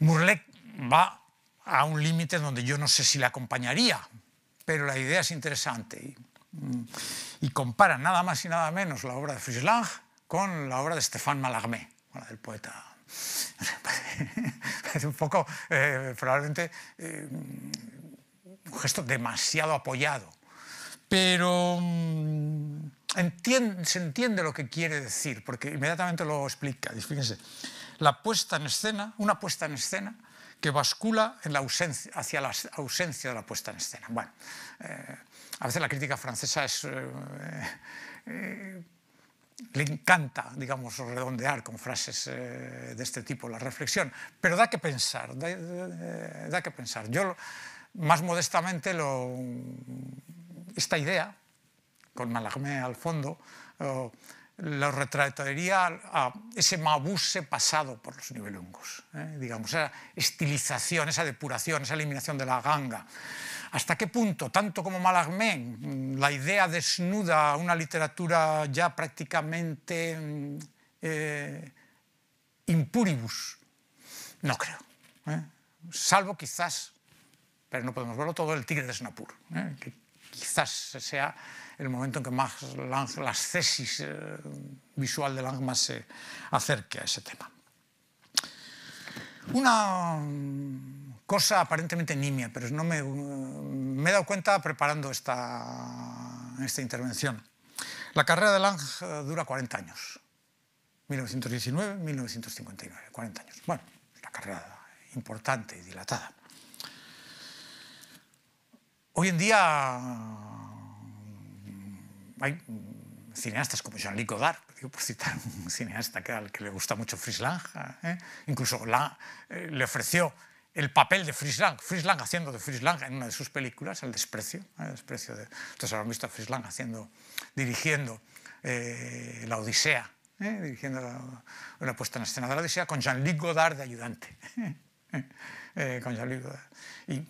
Murlec va a un límite donde yo no sé si le acompañaría, pero la idea es interesante. Mm, y, compara nada más y nada menos la obra de Frisland con la obra de Stéphane Malarmé, la del poeta (laughs) es un poco, eh, probablemente, eh, un gesto demasiado apoyado. Pero mm, se entiende lo que quiere decir, porque inmediatamente lo explica. Fíjense, la puesta en escena, una puesta en escena que bascula en la ausencia, hacia la ausencia de la puesta en escena. Bueno, eh, a veces la crítica francesa es le encanta, digamos, redondear con frases eh, de este tipo la reflexión, pero da que pensar, da, eh, que pensar. Yo, más modestamente, esta idea, con Malagmé al fondo, lo retrataría a ese mabuse pasado por los nivelungos, eh, digamos, esa estilización, esa depuración, esa eliminación de la ganga. ¿Hasta qué punto, tanto como Malarmé, mm, la idea desnuda una literatura ya prácticamente mm, eh, impuribus? No creo. ¿eh? Salvo quizás, pero no podemos verlo todo, el tigre de Snapur, ¿eh? que quizás sea el momento en que más las visual de Lang se acerque a ese tema. Una mm, cosa aparentemente nimia, pero no me, he dado cuenta preparando esta, intervención. La carrera de Lange eh, dura 40 años. 1919-1959, 40 años. Bueno, una carrera importante y dilatada. Hoy en día mm, hay cineastas como Jean-Luc Godard, por citar un cineasta que, al que le gusta mucho Fritz Lang, eh, incluso la, eh, le ofreció el papel de Frisland, Lang, haciendo de Lang en una de sus películas, el desprecio, ¿eh? el desprecio de, habrán visto a haciendo, dirigiendo eh, la Odisea, ¿eh? dirigiendo la, una puesta en escena de la Odisea con Jean-Luc Godard de ayudante, (laughs) con Jean-Luc y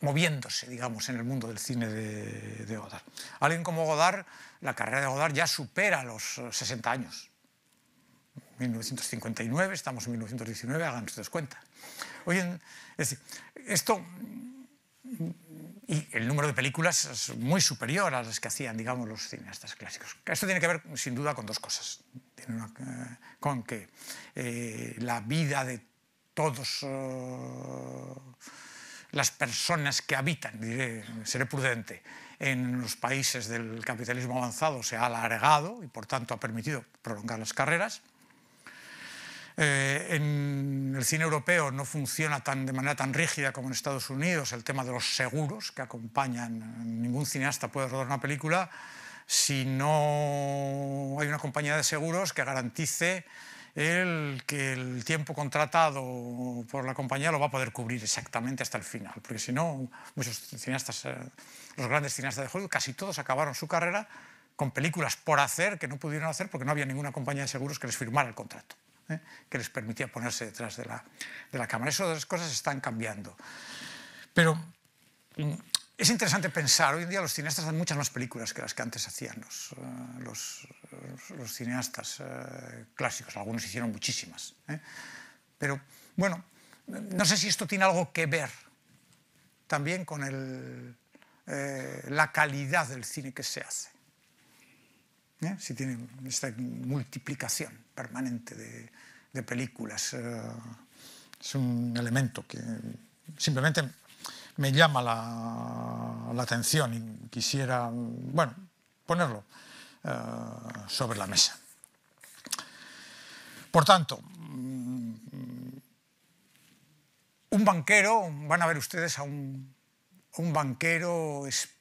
moviéndose, digamos, en el mundo del cine de, de Godard. Alguien como Godard, la carrera de Godard ya supera los 60 años. 1959, estamos en 1919, hagan ustedes cuenta. Oye, es decir, esto y el número de películas es muy superior a las que hacían, digamos, los cineastas clásicos. Esto tiene que ver, sin duda, con dos cosas. Tiene eh, con que eh, la vida de todos eh, las personas que habitan, diré, seré prudente, en los países del capitalismo avanzado se ha alargado y, por tanto, ha permitido prolongar las carreras. en en el cine europeo no funciona tan, de manera tan rígida como en Estados Unidos el tema de los seguros que acompañan, ningún cineasta puede rodar una película si no hay una compañía de seguros que garantice el que el tiempo contratado por la compañía lo va a poder cubrir exactamente hasta el final, porque si no, muchos cineastas, eh, los grandes cineastas de Hollywood, casi todos acabaron su carrera con películas por hacer que no pudieron hacer porque no había ninguna compañía de seguros que les firmara el contrato. ¿eh? que les permitía ponerse detrás de la, de la cámara. Esas cosas están cambiando. Pero mm, es interesante pensar, hoy en día los cineastas hacen muchas más películas que las que antes hacían los, eh, los, cineastas eh, clásicos, algunos hicieron muchísimas. Pero bueno, no sé si esto tiene algo que ver también con la calidad del cine que se hace. Si tiene esta multiplicación permanente de, películas. Eh, es un elemento que simplemente me llama la, atención y quisiera, bueno, ponerlo eh, sobre la mesa. Por tanto, mm, un banquero, van a ver ustedes a un, banquero español,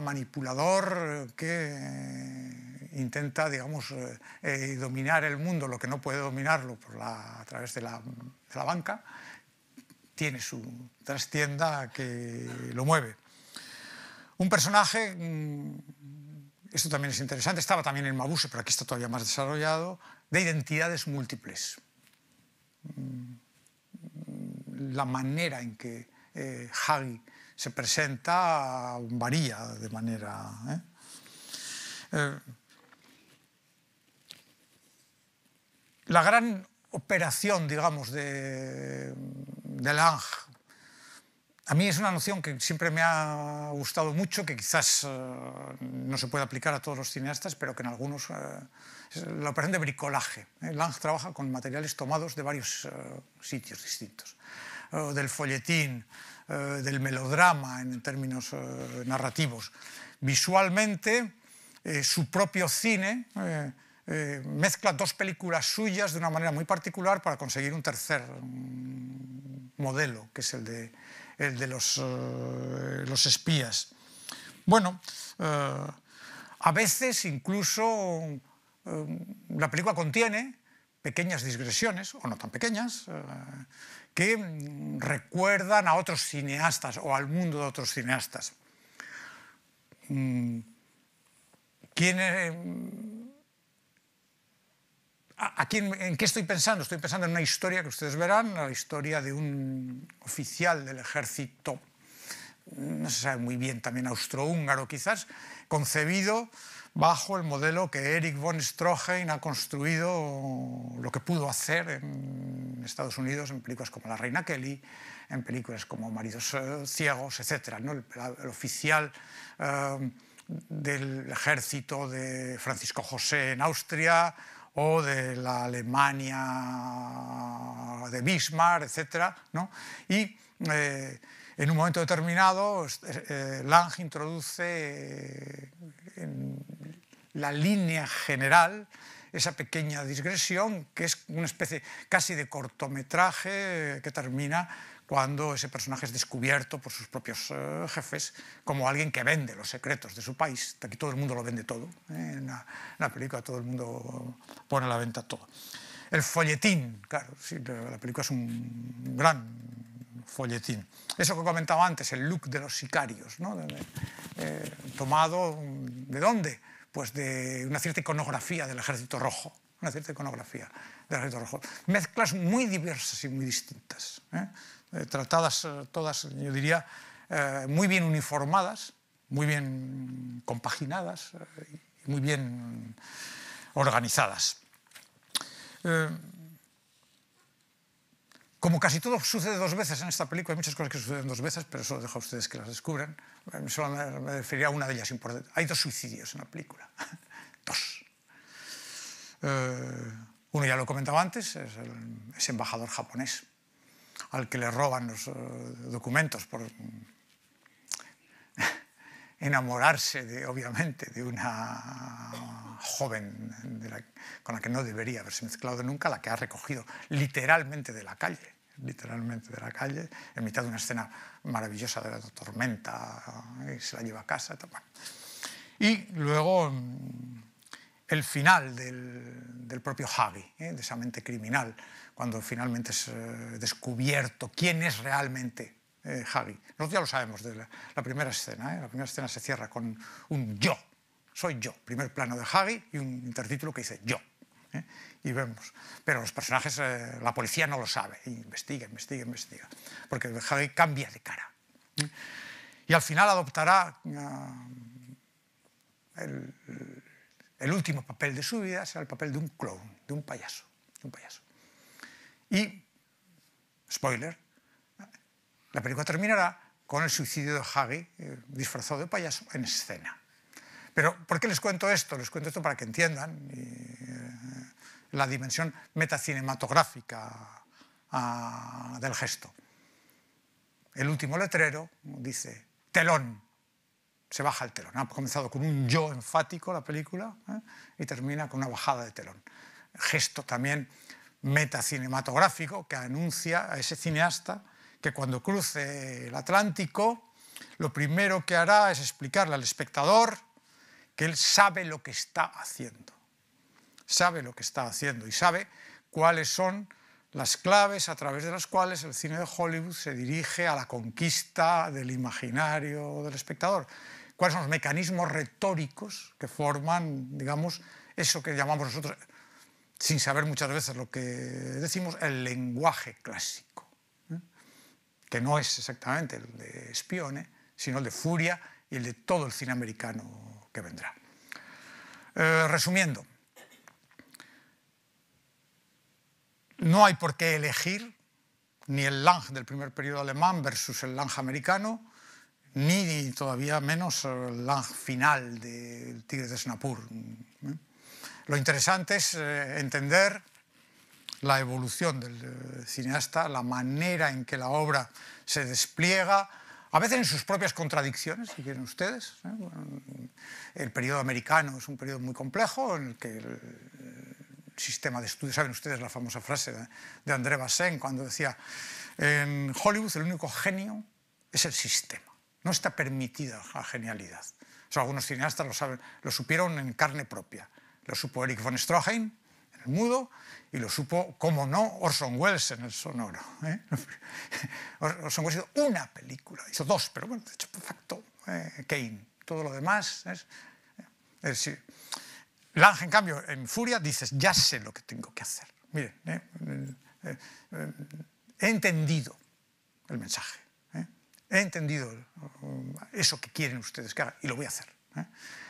manipulador, que eh, intenta, digamos, eh, eh, dominar el mundo, lo que no puede dominarlo por la, a través de la, banca, tiene su trastienda que lo mueve. Un personaje, mm, esto también es interesante, estaba también en Mabuse, pero aquí está todavía más desarrollado, de identidades múltiples. Mm, la manera en que eh, Hagi se presenta, varía de manera... ¿eh? Eh, la gran operación, digamos, de, de Lange, a mí es una noción que siempre me ha gustado mucho, que quizás eh, no se puede aplicar a todos los cineastas, pero que en algunos... es la operación de bricolaje. Lange trabaja con materiales tomados de varios sitios distintos. del folletín, eh, del melodrama en términos eh, narrativos. Visualmente, eh, su propio cine mezcla dos películas suyas de una manera muy particular para conseguir un tercer mm, modelo, que es el de, de los, los espías. Bueno, a veces incluso la película contiene pequeñas digresiones, o no tan pequeñas, que recuerdan a otros cineastas o al mundo de otros cineastas. Mm, eh, ¿Quién, ¿En qué estoy pensando? Estoy pensando en una historia que ustedes verán, la historia de un oficial del ejército, no se sabe muy bien, también austrohúngaro quizás, concebido bajo el modelo que Eric von Stroheim ha construido, lo que pudo hacer en Estados Unidos en películas como La Reina Kelly, en películas como Maridos eh, Ciegos, etc. ¿no? El, oficial eh, del ejército de Francisco José en Austria o de la Alemania de Bismarck, etc. ¿no? Y eh, en un momento determinado, eh, eh, Lange introduce eh, en la línea general esa pequeña digresión, que es una especie casi de cortometraje que termina cuando ese personaje es descubierto por sus propios jefes como alguien que vende los secretos de su país. Aquí todo el mundo lo vende todo. En, la, película todo el mundo pone a la venta todo. El folletín, claro, la, película es un gran folletín. Eso que comentaba antes, el look de los sicarios, ¿no? Eh, tomado de dónde? Pues de una cierta iconografía del Ejército Rojo, una cierta iconografía del Ejército Rojo. Mezclas muy diversas y muy distintas, ¿eh? Eh, tratadas todas, yo diría, muy bien uniformadas, muy bien compaginadas y muy bien organizadas. Como casi todo sucede dos veces en esta película, hay muchas cosas que suceden dos veces, pero eso lo dejo a ustedes que las descubran. Solo me referiré a una de ellas importante. Hay dos suicidios en la película. (laughs) Dos. Eh, uno ya lo comentaba antes, es el, embajador japonés al que le roban los eh, documentos por (laughs) enamorarse, de, obviamente, de una joven con la que no debería haberse mezclado nunca, la que ha recogido literalmente de la calle literalmente de la calle, en mitad de una escena maravillosa de la tormenta, y se la lleva a casa. Bueno. Y luego mm, el final del, del propio Haggy, ¿eh? de esa mente criminal, cuando finalmente es eh, descubierto quién es realmente eh, Haggy. Nosotros ya lo sabemos de la, primera escena. La primera escena se cierra con un yo, soy yo, primer plano de Haggy y un intertítulo que dice yo y vemos. Pero los personajes, eh, la policía no lo sabe, investiga, investiga, investiga, porque Haggy cambia de cara. Y al final adoptará ah, el, último papel de su vida, será el papel de un clown, de un payaso. un payaso. Y, spoiler, la película terminará con el suicidio de Haggy, eh, disfrazado de payaso, en escena. Pero, ¿por qué les cuento esto? Les cuento esto para que entiendan. Y, eh, la dimensión metacinematográfica ah, del gesto. El último letrero dice telón, se baja el telón. Ha comenzado con un yo enfático la película ¿eh? y termina con una bajada de telón. Gesto también metacinematográfico que anuncia a ese cineasta que cuando cruce el Atlántico lo primero que hará es explicarle al espectador que él sabe lo que está haciendo sabe lo que está haciendo y sabe cuáles son las claves a través de las cuales el cine de Hollywood se dirige a la conquista del imaginario del espectador. ¿Cuáles son los mecanismos retóricos que forman, digamos, eso que llamamos nosotros, sin saber muchas veces lo que decimos, el lenguaje clásico? ¿eh? Que no es exactamente el de espione sino el de Furia y el de todo el cine americano que vendrá. Eh, resumiendo, No hay por qué elegir ni el Lang del primer periodo alemán versus el Lang americano, ni todavía menos el Lang final del Tigre de Snapur. ¿eh? Lo interesante es eh, entender la evolución del eh, cineasta, la manera en que la obra se despliega, a veces en sus propias contradicciones, si quieren ustedes. El periodo americano es un periodo muy complejo en el que sistema de estudio Saben ustedes la famosa frase de, André Bazin cuando decía, en Hollywood el único genio es el sistema, no está permitida la genialidad. algunos cineastas lo, saben, lo supieron en carne propia. Lo supo Eric von Stroheim en el mudo y lo supo, como no, Orson Welles en el sonoro. ¿eh? (laughs) Orson Welles hizo una película, hizo dos, pero bueno, de hecho, perfecto, eh, Kane. Todo lo demás ¿eh? es, Lange, en cambio, en furia, dices, ya sé lo que tengo que hacer. Mire, eh, eh, eh, he entendido el mensaje, he entendido eso que quieren ustedes que haga y lo voy a hacer.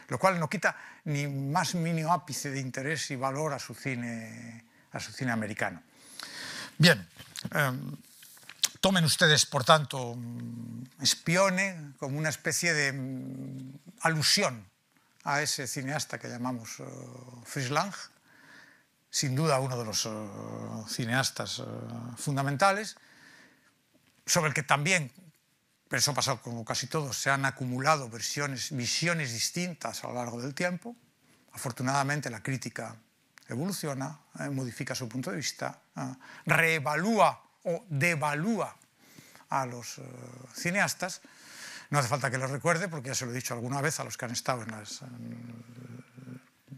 Lo cual no quita ni más mínimo ápice de interés y valor a su cine, a su cine americano. Bien, em, tomen ustedes, por tanto, mm, espione como una especie de mm, alusión a ese cineasta que llamamos uh, sin duda uno de los eh, cineastas eh, fundamentales, sobre el que también, pero eso ha pasado como casi todos, se han acumulado versiones, visiones distintas a lo largo del tiempo. Afortunadamente la crítica evoluciona, modifica su punto de vista, reevalúa o devalúa a los cineastas, no hace falta que lo recuerde porque ya se lo he dicho alguna vez a los que han estado en, el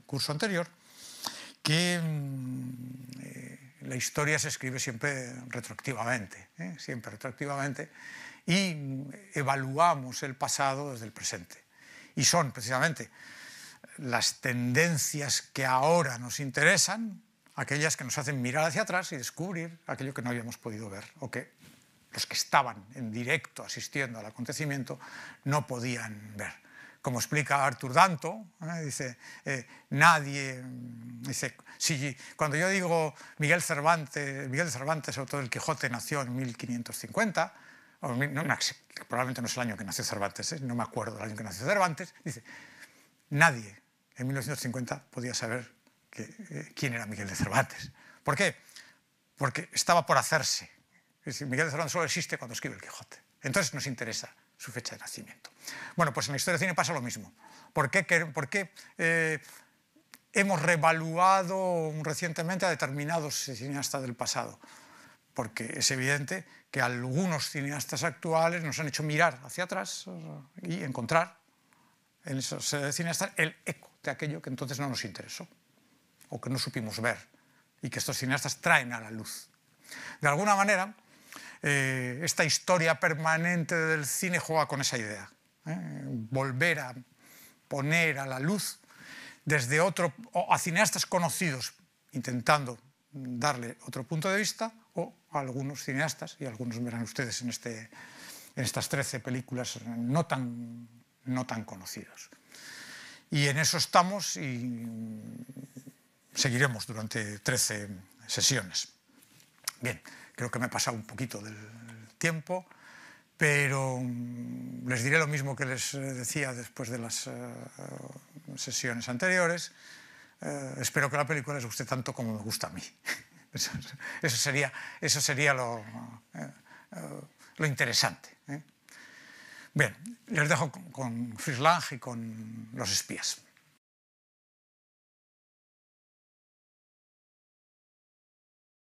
curso anterior, que mm, eh, la historia se escribe siempre retroactivamente, ¿eh? siempre retroactivamente, y mm, evaluamos el pasado desde el presente. Y son precisamente las tendencias que ahora nos interesan, aquellas que nos hacen mirar hacia atrás y descubrir aquello que no habíamos podido ver o que que estaban en directo asistiendo al acontecimiento no podían ver. Como explica Artur Danto, ¿eh? dice, eh, nadie, dice, si, cuando yo digo Miguel Cervantes, Miguel Cervantes, sobre todo el Quijote, nació en 1550, probablemente no es el año que nació Cervantes, ¿eh? no me acuerdo el año que nació Cervantes, dice, nadie en 1950 podía saber que, quién era Miguel de Cervantes. ¿Por qué? Porque estaba por hacerse Miguel de Cervantes solo existe cuando escribe el Quijote. Entonces nos interesa su fecha de nacimiento. Bueno, pues en la historia del cine pasa lo mismo. ¿Por qué, por qué eh, hemos revaluado recientemente a determinados cineastas del pasado? Porque es evidente que algunos cineastas actuales nos han hecho mirar hacia atrás y encontrar en esos eh, cineastas el eco de aquello que entonces no nos interesó o que no supimos ver y que estos cineastas traen a la luz. De alguna manera, eh, esta historia permanente del cine juega con esa idea. ¿eh? Volver a poner a la luz desde otro, a cineastas conocidos, intentando darle otro punto de vista, o a algunos cineastas, y algunos verán ustedes en, este, estas 13 películas no tan, no tan conocidos. Y en eso estamos y seguiremos durante 13 sesiones. Bien. Creo que me he pasado un poquito del tiempo, pero mm, les diré lo mismo que les eh, decía después de las eh, sesiones anteriores. Eh, espero que la película les guste tanto como me gusta a mí. (laughs) eso, sería, eso sería lo, interesante. Bien, les dejo con, con y con los espías.